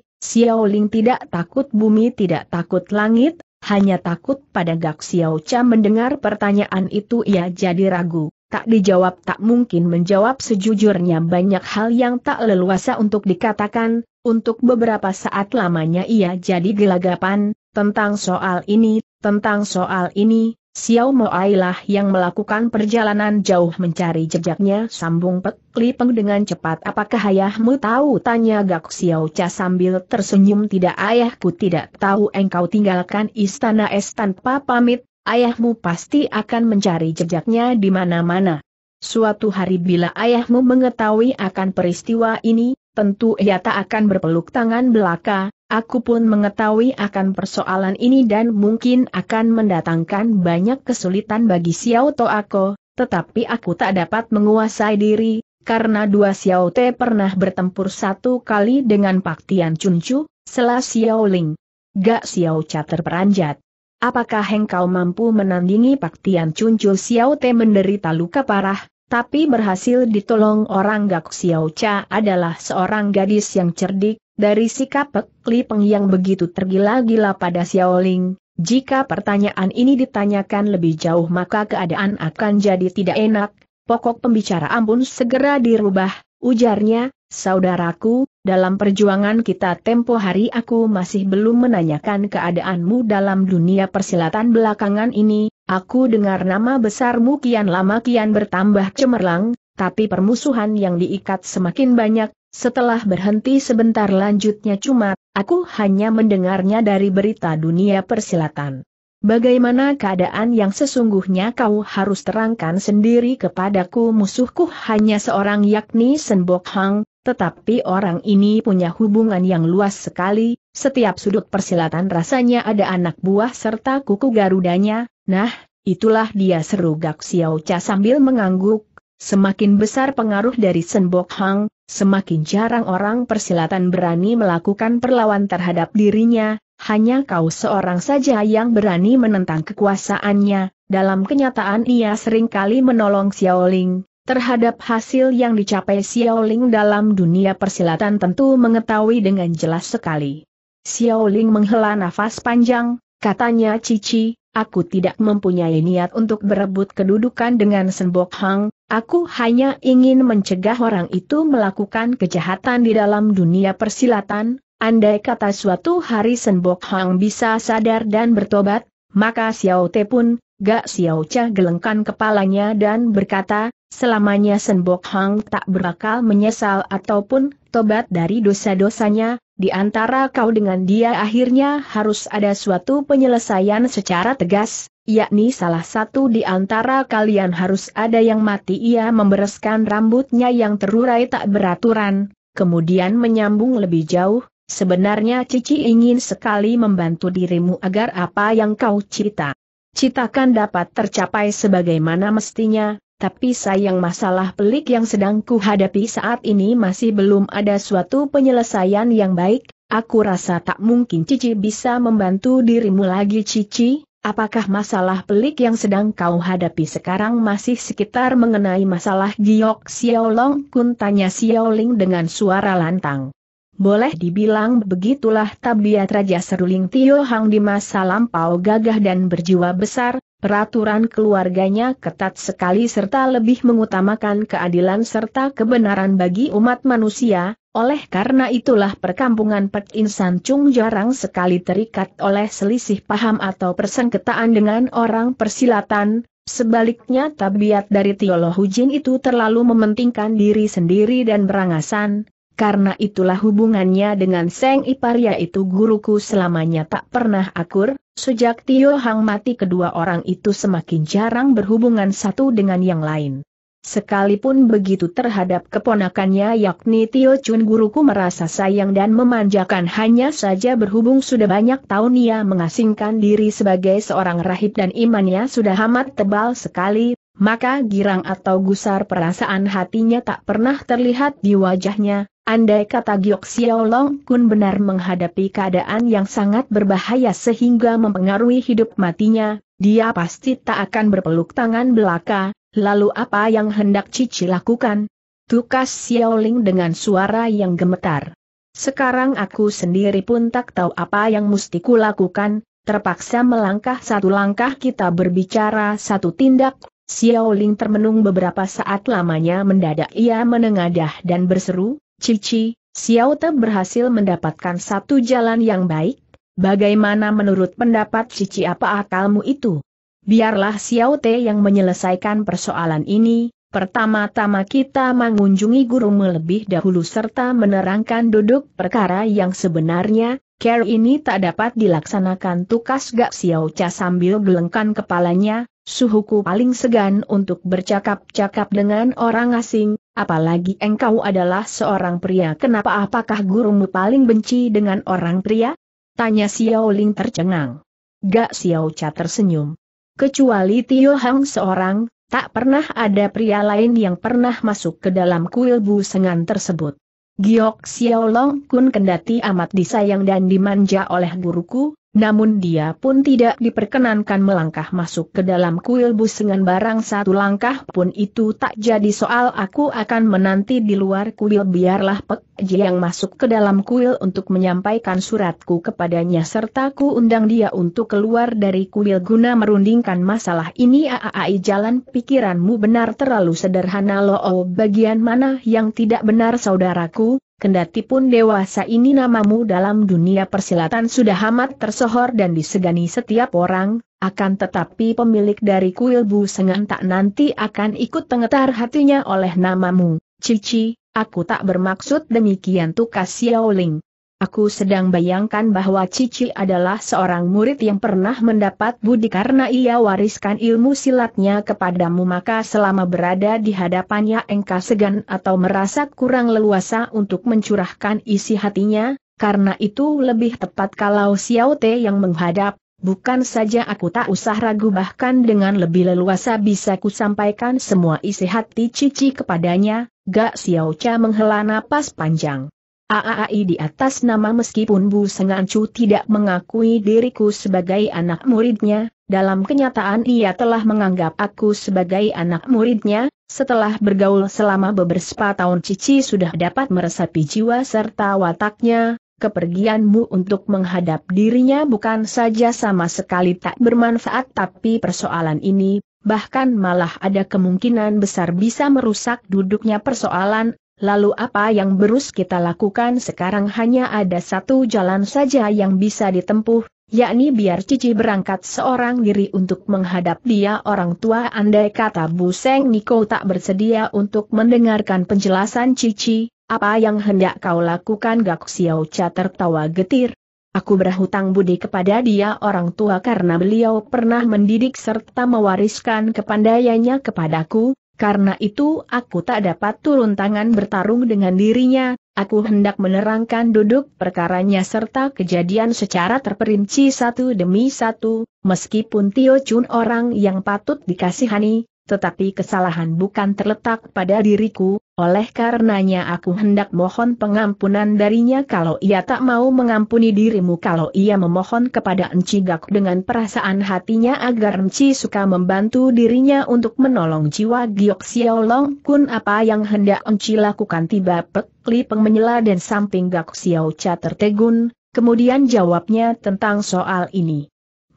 Speaker 1: Ling tidak takut bumi tidak takut langit, hanya takut pada Gak Xiao Cha mendengar pertanyaan itu ia jadi ragu tak dijawab tak mungkin menjawab sejujurnya banyak hal yang tak leluasa untuk dikatakan, untuk beberapa saat lamanya ia jadi gelagapan, tentang soal ini, tentang soal ini, Xiao Moailah yang melakukan perjalanan jauh mencari jejaknya sambung Pekli peng dengan cepat apakah ayahmu tahu tanya Gak Xiao Cha sambil tersenyum tidak ayahku tidak tahu engkau tinggalkan istana es tanpa pamit ayahmu pasti akan mencari jejaknya di mana-mana. Suatu hari bila ayahmu mengetahui akan peristiwa ini, tentu ia tak akan berpeluk tangan belaka, aku pun mengetahui akan persoalan ini dan mungkin akan mendatangkan banyak kesulitan bagi Xiao To aku, tetapi aku tak dapat menguasai diri, karena dua Xiao Te pernah bertempur satu kali dengan Pak Tian Chu, Sela Xiao Ling. Gak Xiao Cha terperanjat. Apakah engkau mampu menandingi Pak Tian Chun Xiao Te menderita luka parah, tapi berhasil ditolong orang Gak Xiao Cha adalah seorang gadis yang cerdik, dari sikap Pek Li Peng yang begitu tergila-gila pada Xiao Ling, jika pertanyaan ini ditanyakan lebih jauh maka keadaan akan jadi tidak enak, pokok pembicaraan pun segera dirubah, ujarnya, saudaraku, dalam perjuangan kita tempo hari aku masih belum menanyakan keadaanmu dalam dunia persilatan belakangan ini, aku dengar nama besarmu kian lama kian bertambah cemerlang, tapi permusuhan yang diikat semakin banyak, setelah berhenti sebentar lanjutnya cuma, aku hanya mendengarnya dari berita dunia persilatan. Bagaimana keadaan yang sesungguhnya kau harus terangkan sendiri kepadaku musuhku hanya seorang yakni Senbok Hang, tetapi orang ini punya hubungan yang luas sekali, setiap sudut persilatan rasanya ada anak buah serta kuku garudanya, nah, itulah dia seru Gak Xiao Cha sambil mengangguk, semakin besar pengaruh dari Senbok Hang, semakin jarang orang persilatan berani melakukan perlawan terhadap dirinya, hanya kau seorang saja yang berani menentang kekuasaannya, dalam kenyataan ia seringkali menolong Xiaoling, terhadap hasil yang dicapai Xiao Ling dalam dunia persilatan tentu mengetahui dengan jelas sekali. Xiao Ling menghela nafas panjang, katanya Cici, aku tidak mempunyai niat untuk berebut kedudukan dengan Senbok Hang, aku hanya ingin mencegah orang itu melakukan kejahatan di dalam dunia persilatan, andai kata suatu hari Senbok Hang bisa sadar dan bertobat, maka Xiao Te pun, Gak Xiao Cha gelengkan kepalanya dan berkata, Selamanya Senbok Hang tak berakal menyesal ataupun tobat dari dosa-dosanya, di antara kau dengan dia akhirnya harus ada suatu penyelesaian secara tegas, yakni salah satu di antara kalian harus ada yang mati ia membereskan rambutnya yang terurai tak beraturan, kemudian menyambung lebih jauh, sebenarnya Cici ingin sekali membantu dirimu agar apa yang kau cita. Citakan dapat tercapai sebagaimana mestinya, tapi sayang masalah pelik yang sedang kuhadapi saat ini masih belum ada suatu penyelesaian yang baik, aku rasa tak mungkin Cici bisa membantu dirimu lagi Cici, apakah masalah pelik yang sedang kau hadapi sekarang masih sekitar mengenai masalah Giok Xiaolong Kun tanya Xiaoling dengan suara lantang. Boleh dibilang begitulah tabiat Raja Seruling Tio Hang di masa lampau gagah dan berjiwa besar, Peraturan keluarganya ketat sekali serta lebih mengutamakan keadilan serta kebenaran bagi umat manusia, oleh karena itulah perkampungan Pek Insan Chung jarang sekali terikat oleh selisih paham atau persengketaan dengan orang persilatan, sebaliknya tabiat dari Tiolo Hujin itu terlalu mementingkan diri sendiri dan berangasan, karena itulah hubungannya dengan Seng Ipar yaitu guruku selamanya tak pernah akur, sejak Tio Hang mati kedua orang itu semakin jarang berhubungan satu dengan yang lain. Sekalipun begitu terhadap keponakannya yakni Tio Chun guruku merasa sayang dan memanjakan hanya saja berhubung sudah banyak tahun ia mengasingkan diri sebagai seorang rahib dan imannya sudah amat tebal sekali, maka girang atau gusar perasaan hatinya tak pernah terlihat di wajahnya, Andai kata Giok Xiaolong Kun benar menghadapi keadaan yang sangat berbahaya sehingga mempengaruhi hidup matinya, dia pasti tak akan berpeluk tangan belaka, lalu apa yang hendak Cici lakukan? Tukas Xiaoling dengan suara yang gemetar. Sekarang aku sendiri pun tak tahu apa yang mesti kulakukan, terpaksa melangkah satu langkah kita berbicara satu tindak, Xiaoling termenung beberapa saat lamanya mendadak ia menengadah dan berseru, Cici, Xiao Te berhasil mendapatkan satu jalan yang baik, bagaimana menurut pendapat Cici apa akalmu itu? Biarlah Xiao Te yang menyelesaikan persoalan ini, Pertama-tama kita mengunjungi guru melebih dahulu serta menerangkan duduk perkara yang sebenarnya, care ini tak dapat dilaksanakan tukas Gak Xiao Cha sambil gelengkan kepalanya, suhuku paling segan untuk bercakap-cakap dengan orang asing, apalagi engkau adalah seorang pria kenapa apakah gurumu paling benci dengan orang pria? Tanya Xiao Ling tercengang. Gak Xiao Cha tersenyum. Kecuali Tio Hang seorang, tak pernah ada pria lain yang pernah masuk ke dalam kuil Sengan tersebut. Giok Xiao Long Kun kendati amat disayang dan dimanja oleh guruku, namun dia pun tidak diperkenankan melangkah masuk ke dalam kuil bus dengan barang satu langkah pun itu tak jadi soal aku akan menanti di luar kuil biarlah Pek Ji yang masuk ke dalam kuil untuk menyampaikan suratku kepadanya serta ku undang dia untuk keluar dari kuil guna merundingkan masalah ini aai jalan pikiranmu benar terlalu sederhana loh bagian mana yang tidak benar saudaraku, Kendati pun dewasa ini namamu dalam dunia persilatan sudah amat tersohor dan disegani setiap orang, akan tetapi pemilik dari kuil Bu Sengan tak nanti akan ikut pengetar hatinya oleh namamu, Cici, aku tak bermaksud demikian tukas Xiaoling. Aku sedang bayangkan bahwa Cici adalah seorang murid yang pernah mendapat budi karena ia wariskan ilmu silatnya kepadamu maka selama berada di hadapannya engkau segan atau merasa kurang leluasa untuk mencurahkan isi hatinya, karena itu lebih tepat kalau Xiao Te yang menghadap, bukan saja aku tak usah ragu bahkan dengan lebih leluasa bisa ku sampaikan semua isi hati Cici kepadanya, Gak Xiao Cha menghela napas panjang. AAI di atas nama meskipun Bu Sengancu tidak mengakui diriku sebagai anak muridnya, dalam kenyataan ia telah menganggap aku sebagai anak muridnya, setelah bergaul selama beberapa tahun Cici sudah dapat meresapi jiwa serta wataknya, kepergianmu untuk menghadap dirinya bukan saja sama sekali tak bermanfaat tapi persoalan ini, bahkan malah ada kemungkinan besar bisa merusak duduknya persoalan Lalu apa yang berus kita lakukan sekarang hanya ada satu jalan saja yang bisa ditempuh, yakni biar Cici berangkat seorang diri untuk menghadap dia orang tua andai kata Bu Seng Niko tak bersedia untuk mendengarkan penjelasan Cici, apa yang hendak kau lakukan Gak Xiao Cha tertawa getir. Aku berhutang budi kepada dia orang tua karena beliau pernah mendidik serta mewariskan kepandaiannya kepadaku, karena itu aku tak dapat turun tangan bertarung dengan dirinya, aku hendak menerangkan duduk perkaranya serta kejadian secara terperinci satu demi satu, meskipun Tio Chun orang yang patut dikasihani, tetapi kesalahan bukan terletak pada diriku, oleh karenanya aku hendak mohon pengampunan darinya kalau ia tak mau mengampuni dirimu kalau ia memohon kepada Enci Gak dengan perasaan hatinya agar Enci suka membantu dirinya untuk menolong jiwa Giok Xiaolong Kun apa yang hendak Enci lakukan tiba Pek Li Peng menyela dan samping Gak Xiao Cha tertegun, kemudian jawabnya tentang soal ini.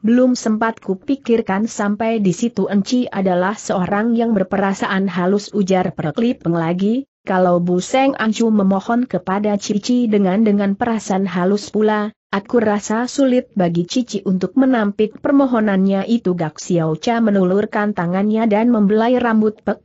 Speaker 1: Belum sempat kupikirkan sampai di situ Enci adalah seorang yang berperasaan halus ujar perklipeng lagi, kalau Bu Seng Anju memohon kepada Cici dengan dengan perasaan halus pula, aku rasa sulit bagi Cici untuk menampik permohonannya itu Gak Xiao Cha menulurkan tangannya dan membelai rambut Pek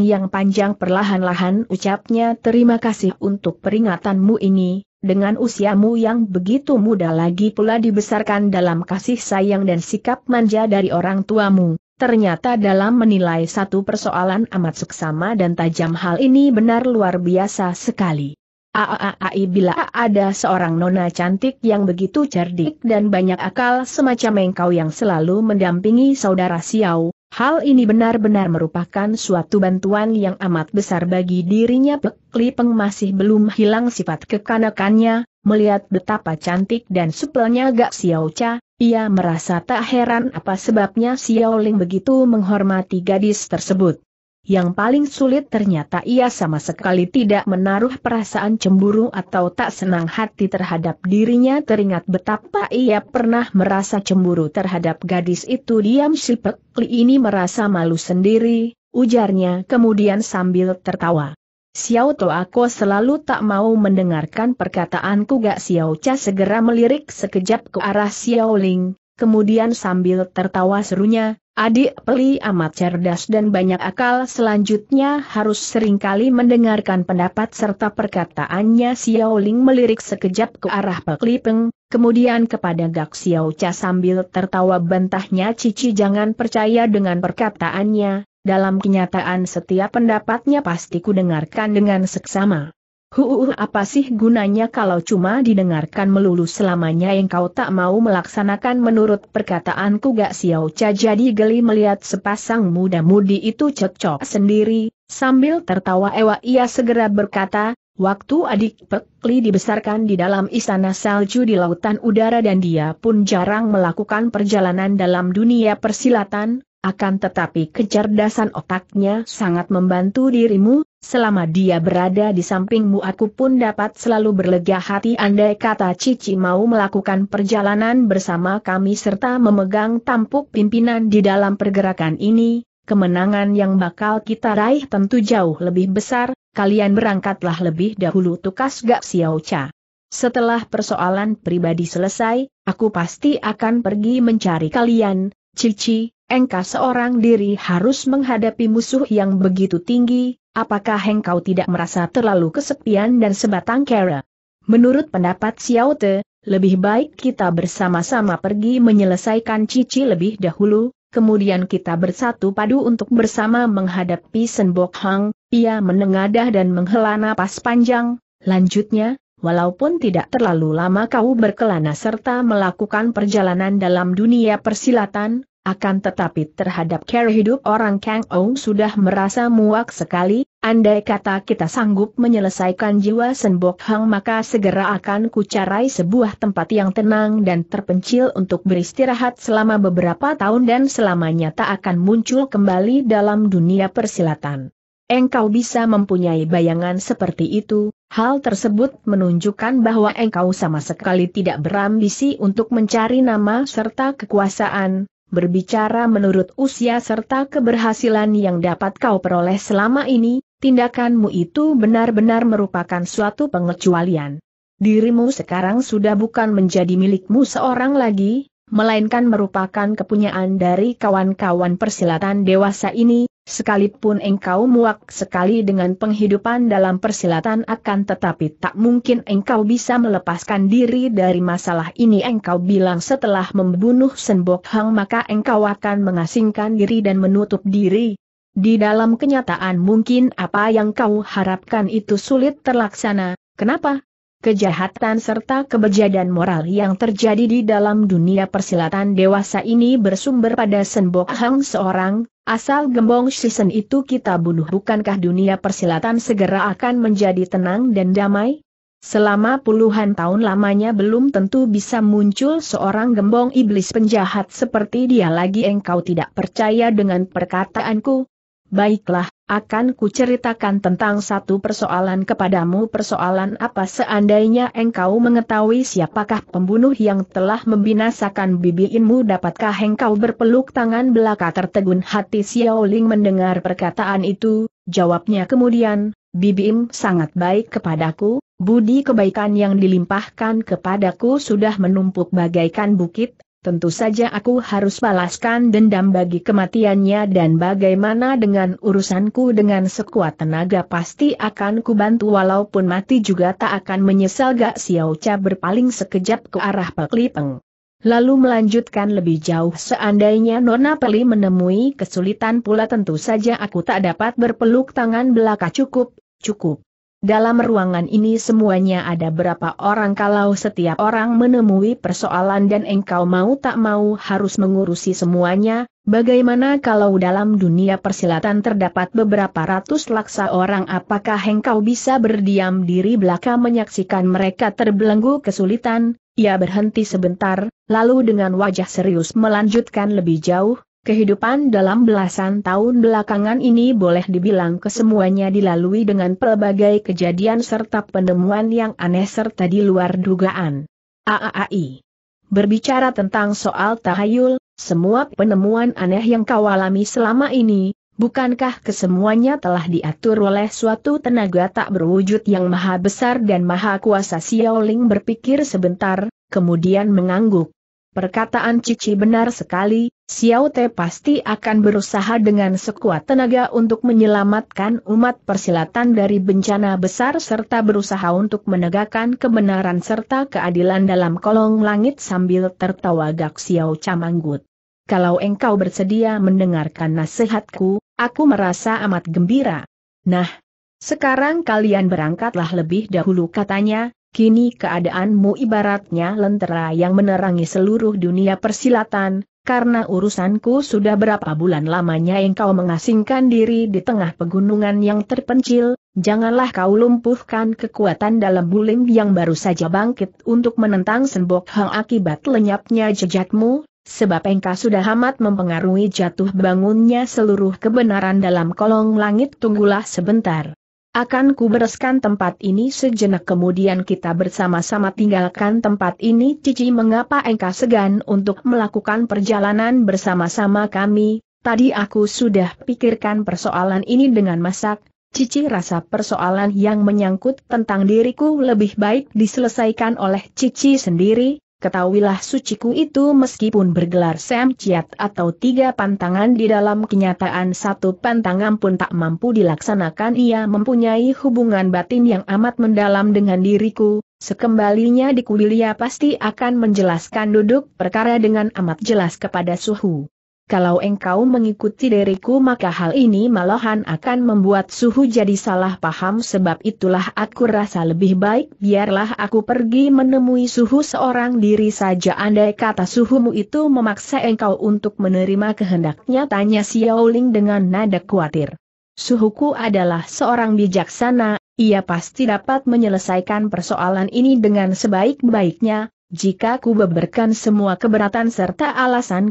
Speaker 1: yang panjang perlahan-lahan ucapnya terima kasih untuk peringatanmu ini, dengan usiamu yang begitu muda lagi pula dibesarkan dalam kasih sayang dan sikap manja dari orang tuamu, ternyata dalam menilai satu persoalan amat seksama dan tajam hal ini benar luar biasa sekali. Aaai bila ada seorang nona cantik yang begitu cerdik dan banyak akal semacam engkau yang selalu mendampingi saudara Xiao, Hal ini benar-benar merupakan suatu bantuan yang amat besar bagi dirinya Pek Lipeng masih belum hilang sifat kekanakannya, melihat betapa cantik dan supelnya Gak Xiao Cha, ia merasa tak heran apa sebabnya Xiao Ling begitu menghormati gadis tersebut yang paling sulit ternyata ia sama sekali tidak menaruh perasaan cemburu atau tak senang hati terhadap dirinya teringat betapa ia pernah merasa cemburu terhadap gadis itu diam si Pekli ini merasa malu sendiri, ujarnya kemudian sambil tertawa. Xiao To aku selalu tak mau mendengarkan perkataanku gak Xiao Cha segera melirik sekejap ke arah Xiao Ling, kemudian sambil tertawa serunya, Adik Peli amat cerdas dan banyak akal selanjutnya harus seringkali mendengarkan pendapat serta perkataannya Xiao Ling melirik sekejap ke arah Peli Peng, kemudian kepada Gak Xiao Cha sambil tertawa bantahnya Cici jangan percaya dengan perkataannya, dalam kenyataan setiap pendapatnya pasti kudengarkan dengan seksama. Huu apa sih gunanya kalau cuma didengarkan melulu selamanya yang kau tak mau melaksanakan menurut perkataanku gak siau. ca jadi geli melihat sepasang muda-mudi itu cocok sendiri, sambil tertawa ewa ia segera berkata, Waktu adik Pekli dibesarkan di dalam istana salju di lautan udara dan dia pun jarang melakukan perjalanan dalam dunia persilatan, akan tetapi kecerdasan otaknya sangat membantu dirimu, selama dia berada di sampingmu aku pun dapat selalu berlega hati andai kata Cici mau melakukan perjalanan bersama kami serta memegang tampuk pimpinan di dalam pergerakan ini, kemenangan yang bakal kita raih tentu jauh lebih besar, kalian berangkatlah lebih dahulu tukas Gak siauca. Setelah persoalan pribadi selesai, aku pasti akan pergi mencari kalian, Cici, engkau seorang diri harus menghadapi musuh yang begitu tinggi, apakah engkau tidak merasa terlalu kesepian dan sebatang kera? Menurut pendapat Xiao Te, lebih baik kita bersama-sama pergi menyelesaikan Cici lebih dahulu, kemudian kita bersatu padu untuk bersama menghadapi Senbok Hang, ia menengadah dan menghela napas panjang, lanjutnya, Walaupun tidak terlalu lama kau berkelana serta melakukan perjalanan dalam dunia persilatan, akan tetapi terhadap cara hidup orang Kang Ong sudah merasa muak sekali, andai kata kita sanggup menyelesaikan jiwa Senbok Hang maka segera akan kucarai sebuah tempat yang tenang dan terpencil untuk beristirahat selama beberapa tahun dan selamanya tak akan muncul kembali dalam dunia persilatan. Engkau bisa mempunyai bayangan seperti itu, hal tersebut menunjukkan bahwa engkau sama sekali tidak berambisi untuk mencari nama serta kekuasaan, berbicara menurut usia serta keberhasilan yang dapat kau peroleh selama ini, tindakanmu itu benar-benar merupakan suatu pengecualian. Dirimu sekarang sudah bukan menjadi milikmu seorang lagi, melainkan merupakan kepunyaan dari kawan-kawan persilatan dewasa ini, Sekalipun engkau muak sekali dengan penghidupan dalam persilatan akan tetapi tak mungkin engkau bisa melepaskan diri dari masalah ini engkau bilang setelah membunuh Senbok Hang maka engkau akan mengasingkan diri dan menutup diri. Di dalam kenyataan mungkin apa yang kau harapkan itu sulit terlaksana, kenapa? Kejahatan serta kebejadan moral yang terjadi di dalam dunia persilatan dewasa ini bersumber pada Senbok Hang seorang, asal gembong season itu kita bunuh bukankah dunia persilatan segera akan menjadi tenang dan damai? Selama puluhan tahun lamanya belum tentu bisa muncul seorang gembong iblis penjahat seperti dia lagi engkau tidak percaya dengan perkataanku? Baiklah, akan kuceritakan tentang satu persoalan kepadamu persoalan apa seandainya engkau mengetahui siapakah pembunuh yang telah membinasakan bibi bibiinmu dapatkah engkau berpeluk tangan belaka tertegun hati Xiao Ling mendengar perkataan itu, jawabnya kemudian, Bibim sangat baik kepadaku, budi kebaikan yang dilimpahkan kepadaku sudah menumpuk bagaikan bukit, tentu saja aku harus balaskan dendam bagi kematiannya dan bagaimana dengan urusanku dengan sekuat tenaga pasti akan kubantu walaupun mati juga tak akan menyesal gak Xiao Cha berpaling sekejap ke arah Peklipeng. Lalu melanjutkan lebih jauh seandainya Nona Peli menemui kesulitan pula tentu saja aku tak dapat berpeluk tangan belaka cukup, cukup. Dalam ruangan ini semuanya ada berapa orang kalau setiap orang menemui persoalan dan engkau mau tak mau harus mengurusi semuanya, bagaimana kalau dalam dunia persilatan terdapat beberapa ratus laksa orang apakah engkau bisa berdiam diri belaka menyaksikan mereka terbelenggu kesulitan? Ia berhenti sebentar, lalu dengan wajah serius melanjutkan lebih jauh, Kehidupan dalam belasan tahun belakangan ini boleh dibilang kesemuanya dilalui dengan pelbagai kejadian serta penemuan yang aneh serta di luar dugaan. AAAI Berbicara tentang soal tahayul, semua penemuan aneh yang kau alami selama ini, bukankah kesemuanya telah diatur oleh suatu tenaga tak berwujud yang maha besar dan maha kuasa Xiaoling berpikir sebentar, kemudian mengangguk. Perkataan Cici benar sekali, Xiao Te pasti akan berusaha dengan sekuat tenaga untuk menyelamatkan umat persilatan dari bencana besar serta berusaha untuk menegakkan kebenaran serta keadilan dalam kolong langit sambil tertawa Gak Xiao Camanggut. Kalau engkau bersedia mendengarkan nasihatku, aku merasa amat gembira. Nah, sekarang kalian berangkatlah lebih dahulu katanya, Kini keadaanmu ibaratnya lentera yang menerangi seluruh dunia persilatan, karena urusanku sudah berapa bulan lamanya engkau mengasingkan diri di tengah pegunungan yang terpencil, janganlah kau lumpuhkan kekuatan dalam bulim yang baru saja bangkit untuk menentang Sembok Hang akibat lenyapnya jejakmu, sebab engkau sudah amat mempengaruhi jatuh bangunnya seluruh kebenaran dalam kolong langit tunggulah sebentar. Akan kubereskan tempat ini sejenak kemudian kita bersama-sama tinggalkan tempat ini Cici mengapa engkau segan untuk melakukan perjalanan bersama-sama kami, tadi aku sudah pikirkan persoalan ini dengan masak, Cici rasa persoalan yang menyangkut tentang diriku lebih baik diselesaikan oleh Cici sendiri, Ketahuilah suciku itu meskipun bergelar Sam Chiat atau tiga pantangan di dalam kenyataan satu pantangan pun tak mampu dilaksanakan ia mempunyai hubungan batin yang amat mendalam dengan diriku, sekembalinya di kuliah pasti akan menjelaskan duduk perkara dengan amat jelas kepada suhu kalau engkau mengikuti diriku maka hal ini malahan akan membuat suhu jadi salah paham sebab itulah aku rasa lebih baik biarlah aku pergi menemui suhu seorang diri saja andai kata suhumu itu memaksa engkau untuk menerima kehendaknya tanya Xiaoling dengan nada khawatir. Suhuku adalah seorang bijaksana, ia pasti dapat menyelesaikan persoalan ini dengan sebaik-baiknya, jika ku beberkan semua keberatan serta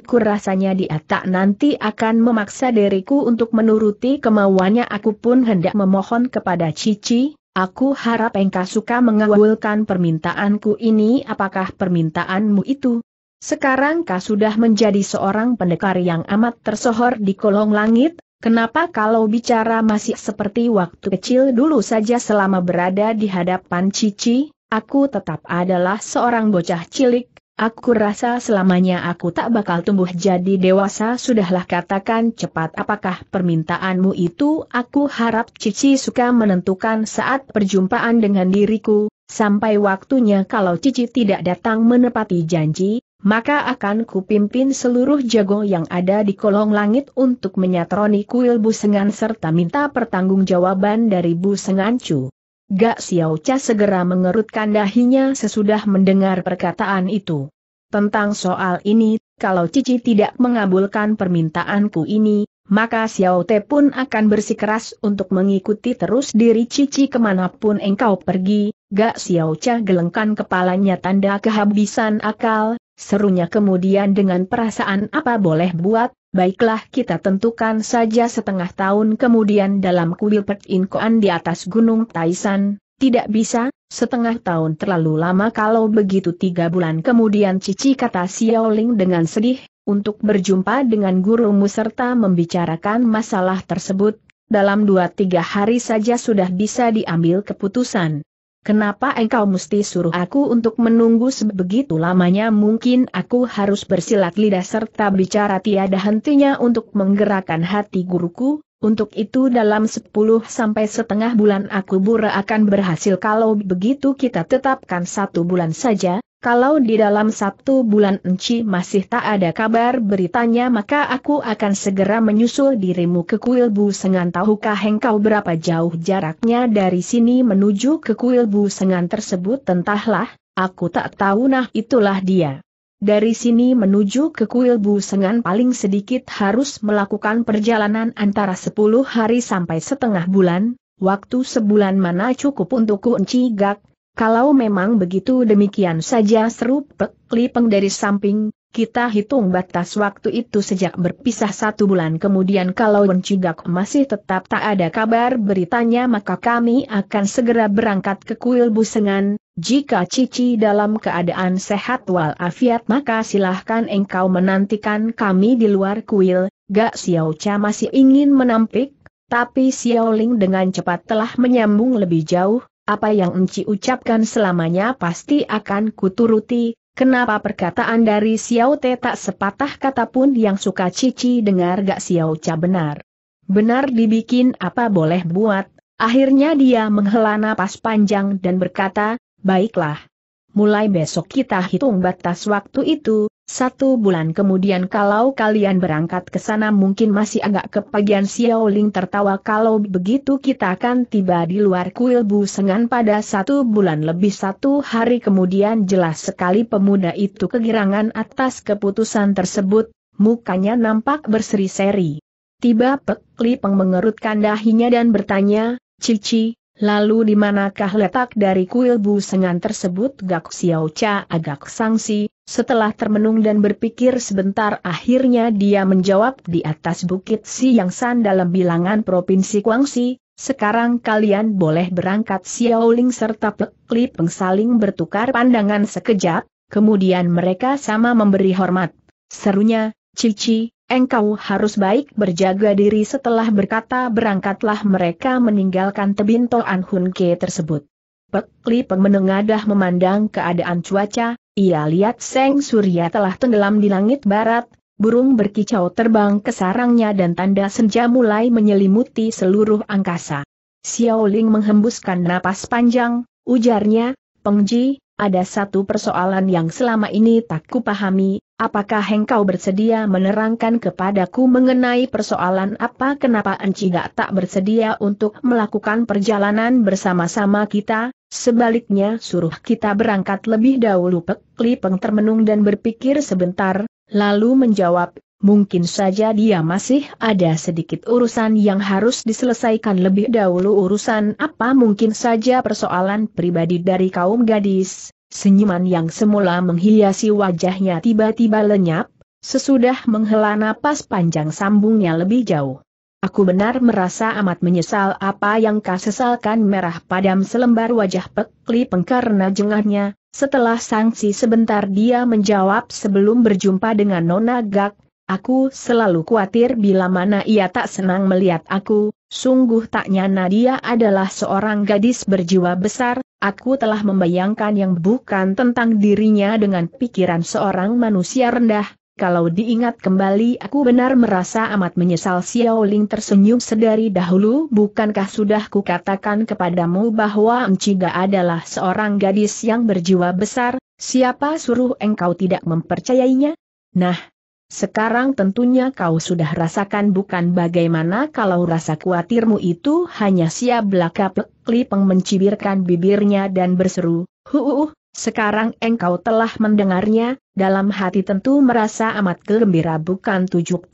Speaker 1: ku rasanya dia tak nanti akan memaksa diriku untuk menuruti kemauannya aku pun hendak memohon kepada Cici, aku harap engkau suka mengawalkan permintaanku ini apakah permintaanmu itu? Sekarang kau sudah menjadi seorang pendekar yang amat tersohor di kolong langit, Kenapa kalau bicara masih seperti waktu kecil dulu saja selama berada di hadapan Cici? Aku tetap adalah seorang bocah cilik, aku rasa selamanya aku tak bakal tumbuh jadi dewasa sudahlah katakan cepat apakah permintaanmu itu aku harap Cici suka menentukan saat perjumpaan dengan diriku, sampai waktunya kalau Cici tidak datang menepati janji, maka akan kupimpin seluruh jago yang ada di kolong langit untuk menyatroni kuil busengan serta minta pertanggungjawaban dari busengancu. Gak Xiao Cha segera mengerutkan dahinya sesudah mendengar perkataan itu. Tentang soal ini, kalau Cici tidak mengabulkan permintaanku ini, maka Xiao Te pun akan bersikeras untuk mengikuti terus diri Cici kemanapun engkau pergi, Gak Xiao Cha gelengkan kepalanya tanda kehabisan akal, serunya kemudian dengan perasaan apa boleh buat, Baiklah kita tentukan saja setengah tahun kemudian dalam kuil Pertinkoan di atas Gunung Taisan, tidak bisa, setengah tahun terlalu lama kalau begitu tiga bulan kemudian Cici kata Xiaoling dengan sedih, untuk berjumpa dengan gurumu serta membicarakan masalah tersebut, dalam dua tiga hari saja sudah bisa diambil keputusan. Kenapa engkau mesti suruh aku untuk menunggu sebegitu lamanya mungkin aku harus bersilat lidah serta bicara tiada hentinya untuk menggerakkan hati guruku, untuk itu dalam 10 sampai setengah bulan aku bura akan berhasil kalau begitu kita tetapkan satu bulan saja, kalau di dalam Sabtu bulan Enci masih tak ada kabar beritanya maka aku akan segera menyusul dirimu ke kuil Bu Sengan tahukah engkau berapa jauh jaraknya dari sini menuju ke kuil Bu Sengan tersebut Tentahlah, aku tak tahu nah itulah dia. Dari sini menuju ke kuil Bu Sengan paling sedikit harus melakukan perjalanan antara 10 hari sampai setengah bulan, waktu sebulan mana cukup untuk ku Enci gak, kalau memang begitu demikian saja seru Pek Lipeng dari samping, kita hitung batas waktu itu sejak berpisah satu bulan kemudian kalau Wencugak masih tetap tak ada kabar beritanya maka kami akan segera berangkat ke kuil busengan, jika Cici dalam keadaan sehat walafiat maka silahkan engkau menantikan kami di luar kuil, Gak Xiao Cha masih ingin menampik, tapi Xiao Ling dengan cepat telah menyambung lebih jauh, apa yang Enci ucapkan selamanya pasti akan kuturuti, kenapa perkataan dari Xiao Te tak sepatah kata pun yang suka Cici dengar gak Xiao Cha benar. Benar dibikin apa boleh buat, akhirnya dia menghela napas panjang dan berkata, baiklah. Mulai besok kita hitung batas waktu itu, satu bulan kemudian kalau kalian berangkat ke sana mungkin masih agak kepagian Xiao Ling tertawa kalau begitu kita akan tiba di luar kuil Sengan pada satu bulan lebih satu hari kemudian jelas sekali pemuda itu kegirangan atas keputusan tersebut, mukanya nampak berseri-seri. Tiba Pek Lipeng mengerutkan dahinya dan bertanya, Cici, lalu di manakah letak dari kuil Sengan tersebut Gak Xiao Cha agak sangsi, setelah termenung dan berpikir sebentar akhirnya dia menjawab di atas bukit San dalam bilangan Provinsi Guangxi, sekarang kalian boleh berangkat Xiaoling serta Pekli pengsaling saling bertukar pandangan sekejap, kemudian mereka sama memberi hormat. Serunya, Cici, engkau harus baik berjaga diri setelah berkata berangkatlah mereka meninggalkan tebing Toan tersebut. Pekli menengadah memandang keadaan cuaca, ia lihat Seng Surya telah tenggelam di langit barat, burung berkicau terbang ke sarangnya dan tanda senja mulai menyelimuti seluruh angkasa. Xiao Ling menghembuskan napas panjang, ujarnya, Pengji, ada satu persoalan yang selama ini tak kupahami, apakah engkau bersedia menerangkan kepadaku mengenai persoalan apa kenapa Enci gak tak bersedia untuk melakukan perjalanan bersama-sama kita, Sebaliknya suruh kita berangkat lebih dahulu Pek Lipeng termenung dan berpikir sebentar, lalu menjawab, mungkin saja dia masih ada sedikit urusan yang harus diselesaikan lebih dahulu urusan apa mungkin saja persoalan pribadi dari kaum gadis. Senyuman yang semula menghiasi wajahnya tiba-tiba lenyap, sesudah menghela napas panjang sambungnya lebih jauh. Aku benar merasa amat menyesal apa yang kau sesalkan merah padam selembar wajah pekli pengkarna jengahnya, setelah sanksi sebentar dia menjawab sebelum berjumpa dengan Nona Gak, aku selalu khawatir bila mana ia tak senang melihat aku, sungguh tak nyana dia adalah seorang gadis berjiwa besar, aku telah membayangkan yang bukan tentang dirinya dengan pikiran seorang manusia rendah, kalau diingat kembali aku benar merasa amat menyesal Xiao Ling tersenyum sedari dahulu bukankah sudah kukatakan kepadamu bahwa Enciga adalah seorang gadis yang berjiwa besar, siapa suruh engkau tidak mempercayainya? Nah, sekarang tentunya kau sudah rasakan bukan bagaimana kalau rasa khawatirmu itu hanya siap belaka Peng mencibirkan bibirnya dan berseru, huuuh, sekarang engkau telah mendengarnya, dalam hati tentu merasa amat gembira bukan 75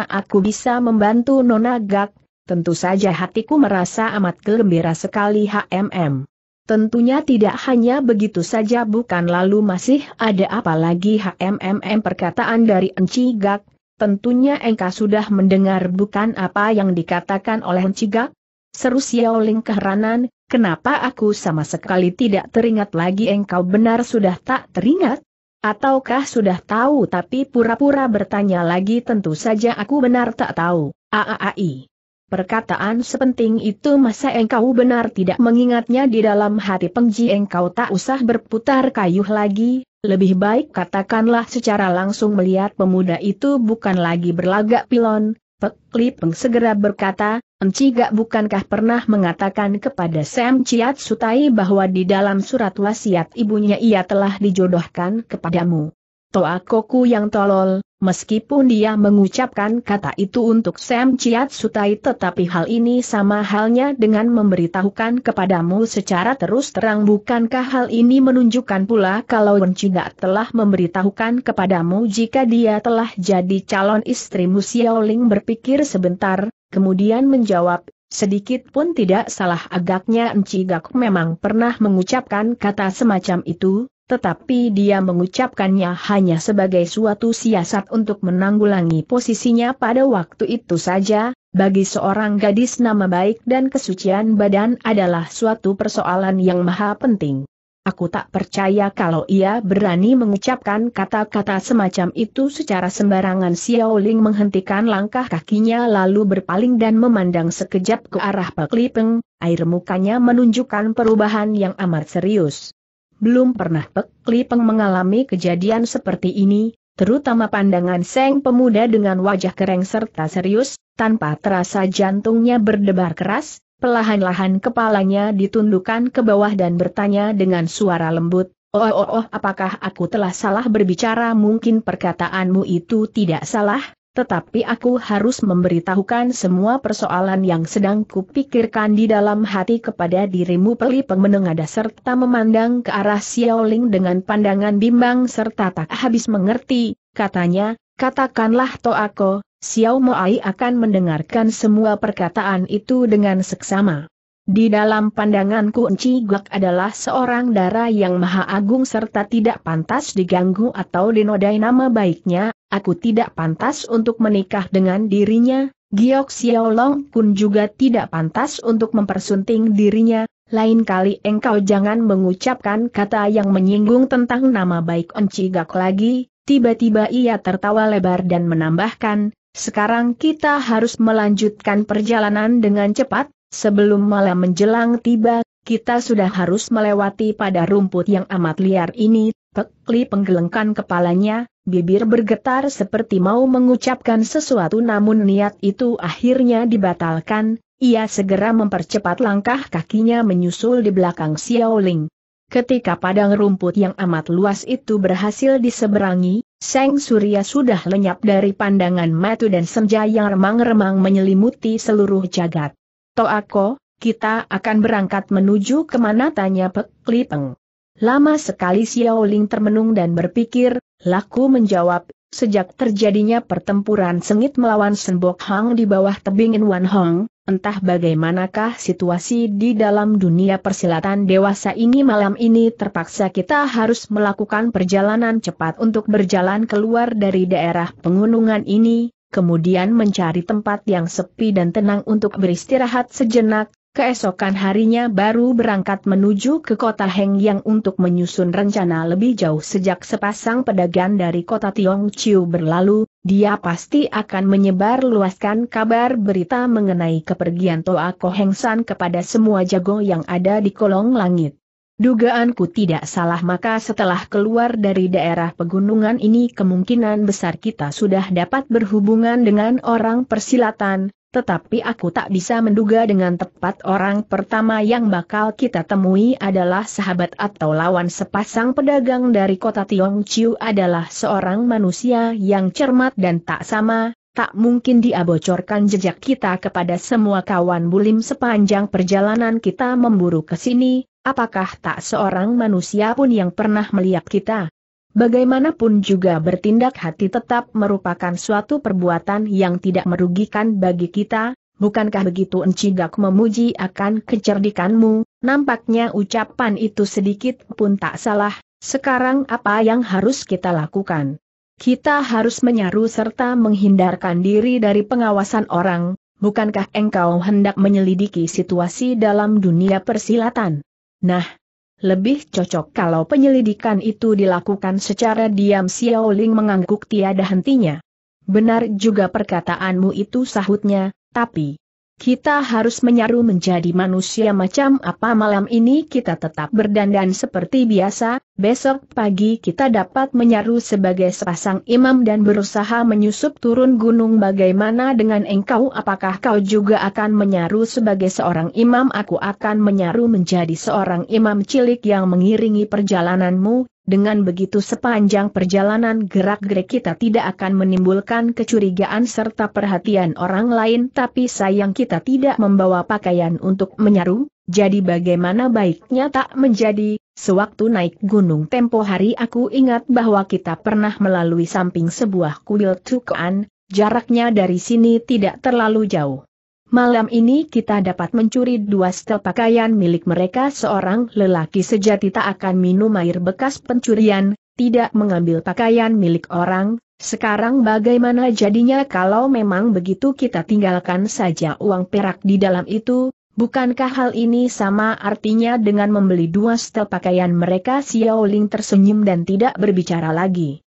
Speaker 1: aku bisa membantu Nona Gak, tentu saja hatiku merasa amat gembira sekali HMM. Tentunya tidak hanya begitu saja bukan lalu masih ada apa lagi HMMM perkataan dari Enci Gak, tentunya engkau sudah mendengar bukan apa yang dikatakan oleh Enci Gak? Seru Xiaoling keheranan, kenapa aku sama sekali tidak teringat lagi engkau benar sudah tak teringat? Ataukah sudah tahu tapi pura-pura bertanya lagi tentu saja aku benar tak tahu, aaai. Perkataan sepenting itu masa engkau benar tidak mengingatnya di dalam hati pengji engkau tak usah berputar kayuh lagi, lebih baik katakanlah secara langsung melihat pemuda itu bukan lagi berlagak pilon, Pek Li Peng segera berkata, Enci gak bukankah pernah mengatakan kepada Sam Chiat Sutai bahwa di dalam surat wasiat ibunya ia telah dijodohkan kepadamu. Toa Koku yang tolol, Meskipun dia mengucapkan kata itu untuk Sam Chiat Sutai tetapi hal ini sama halnya dengan memberitahukan kepadamu secara terus terang bukankah hal ini menunjukkan pula kalau tidak telah memberitahukan kepadamu jika dia telah jadi calon istrimu Xiaoling berpikir sebentar, kemudian menjawab, sedikit pun tidak salah agaknya Gakuk memang pernah mengucapkan kata semacam itu, tetapi dia mengucapkannya hanya sebagai suatu siasat untuk menanggulangi posisinya pada waktu itu saja, bagi seorang gadis nama baik dan kesucian badan adalah suatu persoalan yang maha penting. Aku tak percaya kalau ia berani mengucapkan kata-kata semacam itu secara sembarangan Xiao Ling menghentikan langkah kakinya lalu berpaling dan memandang sekejap ke arah Pak Lipeng, air mukanya menunjukkan perubahan yang amat serius belum pernah Pek Lipeng mengalami kejadian seperti ini, terutama pandangan Seng pemuda dengan wajah kering serta serius, tanpa terasa jantungnya berdebar keras, pelahan-lahan kepalanya ditundukkan ke bawah dan bertanya dengan suara lembut, Oh, oh, oh, apakah aku telah salah berbicara? Mungkin perkataanmu itu tidak salah, tetapi aku harus memberitahukan semua persoalan yang sedang kupikirkan di dalam hati kepada dirimu Peli Pengmenengada serta memandang ke arah Xiaoling dengan pandangan bimbang serta tak habis mengerti, katanya, katakanlah aku, Xiao Moai akan mendengarkan semua perkataan itu dengan seksama. Di dalam pandanganku Enci Glak adalah seorang darah yang maha agung serta tidak pantas diganggu atau dinodai nama baiknya, aku tidak pantas untuk menikah dengan dirinya, Giok Xiaolong Kun juga tidak pantas untuk mempersunting dirinya, lain kali engkau jangan mengucapkan kata yang menyinggung tentang nama baik Enci Glak lagi, tiba-tiba ia tertawa lebar dan menambahkan, sekarang kita harus melanjutkan perjalanan dengan cepat, Sebelum malam menjelang tiba, kita sudah harus melewati pada rumput yang amat liar ini, Pekli penggelengkan kepalanya, bibir bergetar seperti mau mengucapkan sesuatu namun niat itu akhirnya dibatalkan, ia segera mempercepat langkah kakinya menyusul di belakang Xiao Ling. Ketika padang rumput yang amat luas itu berhasil diseberangi, Seng Surya sudah lenyap dari pandangan Matu dan Senja yang remang-remang menyelimuti seluruh jagat. Toako, kita akan berangkat menuju kemana tanya Pek Lipeng. Lama sekali Xiao Ling termenung dan berpikir, laku menjawab, sejak terjadinya pertempuran sengit melawan Senbok Hang di bawah tebing Wan Hong, entah bagaimanakah situasi di dalam dunia persilatan dewasa ini malam ini terpaksa kita harus melakukan perjalanan cepat untuk berjalan keluar dari daerah pengunungan ini, kemudian mencari tempat yang sepi dan tenang untuk beristirahat sejenak, keesokan harinya baru berangkat menuju ke kota Heng yang untuk menyusun rencana lebih jauh sejak sepasang pedagang dari kota Tiong Chiu berlalu, dia pasti akan menyebar luaskan kabar berita mengenai kepergian Toa San kepada semua jago yang ada di kolong langit. Dugaanku tidak salah maka setelah keluar dari daerah pegunungan ini kemungkinan besar kita sudah dapat berhubungan dengan orang persilatan, tetapi aku tak bisa menduga dengan tepat orang pertama yang bakal kita temui adalah sahabat atau lawan sepasang pedagang dari kota Tiongciu adalah seorang manusia yang cermat dan tak sama, tak mungkin dia bocorkan jejak kita kepada semua kawan bulim sepanjang perjalanan kita memburu ke sini, Apakah tak seorang manusia pun yang pernah melihat kita? Bagaimanapun juga bertindak hati tetap merupakan suatu perbuatan yang tidak merugikan bagi kita, bukankah begitu Encigak memuji akan kecerdikanmu, nampaknya ucapan itu sedikit pun tak salah, sekarang apa yang harus kita lakukan? Kita harus menyaru serta menghindarkan diri dari pengawasan orang, bukankah engkau hendak menyelidiki situasi dalam dunia persilatan? Nah, lebih cocok kalau penyelidikan itu dilakukan secara diam Xiao Ling mengangguk tiada hentinya. Benar juga perkataanmu itu sahutnya, tapi, kita harus menyaru menjadi manusia macam apa malam ini kita tetap berdandan seperti biasa, besok pagi kita dapat menyaru sebagai sepasang imam dan berusaha menyusup turun gunung bagaimana dengan engkau apakah kau juga akan menyaru sebagai seorang imam aku akan menyaru menjadi seorang imam cilik yang mengiringi perjalananmu, dengan begitu sepanjang perjalanan gerak-gerik kita tidak akan menimbulkan kecurigaan serta perhatian orang lain tapi sayang kita tidak membawa pakaian untuk menyaru, jadi bagaimana baiknya tak menjadi, sewaktu naik gunung tempo hari aku ingat bahwa kita pernah melalui samping sebuah kuil Tukuan, jaraknya dari sini tidak terlalu jauh. Malam ini kita dapat mencuri dua setel pakaian milik mereka seorang lelaki sejati tak akan minum air bekas pencurian, tidak mengambil pakaian milik orang, sekarang bagaimana jadinya kalau memang begitu kita tinggalkan saja uang perak di dalam itu, bukankah hal ini sama artinya dengan membeli dua setel pakaian mereka Xiaoling tersenyum dan tidak berbicara lagi.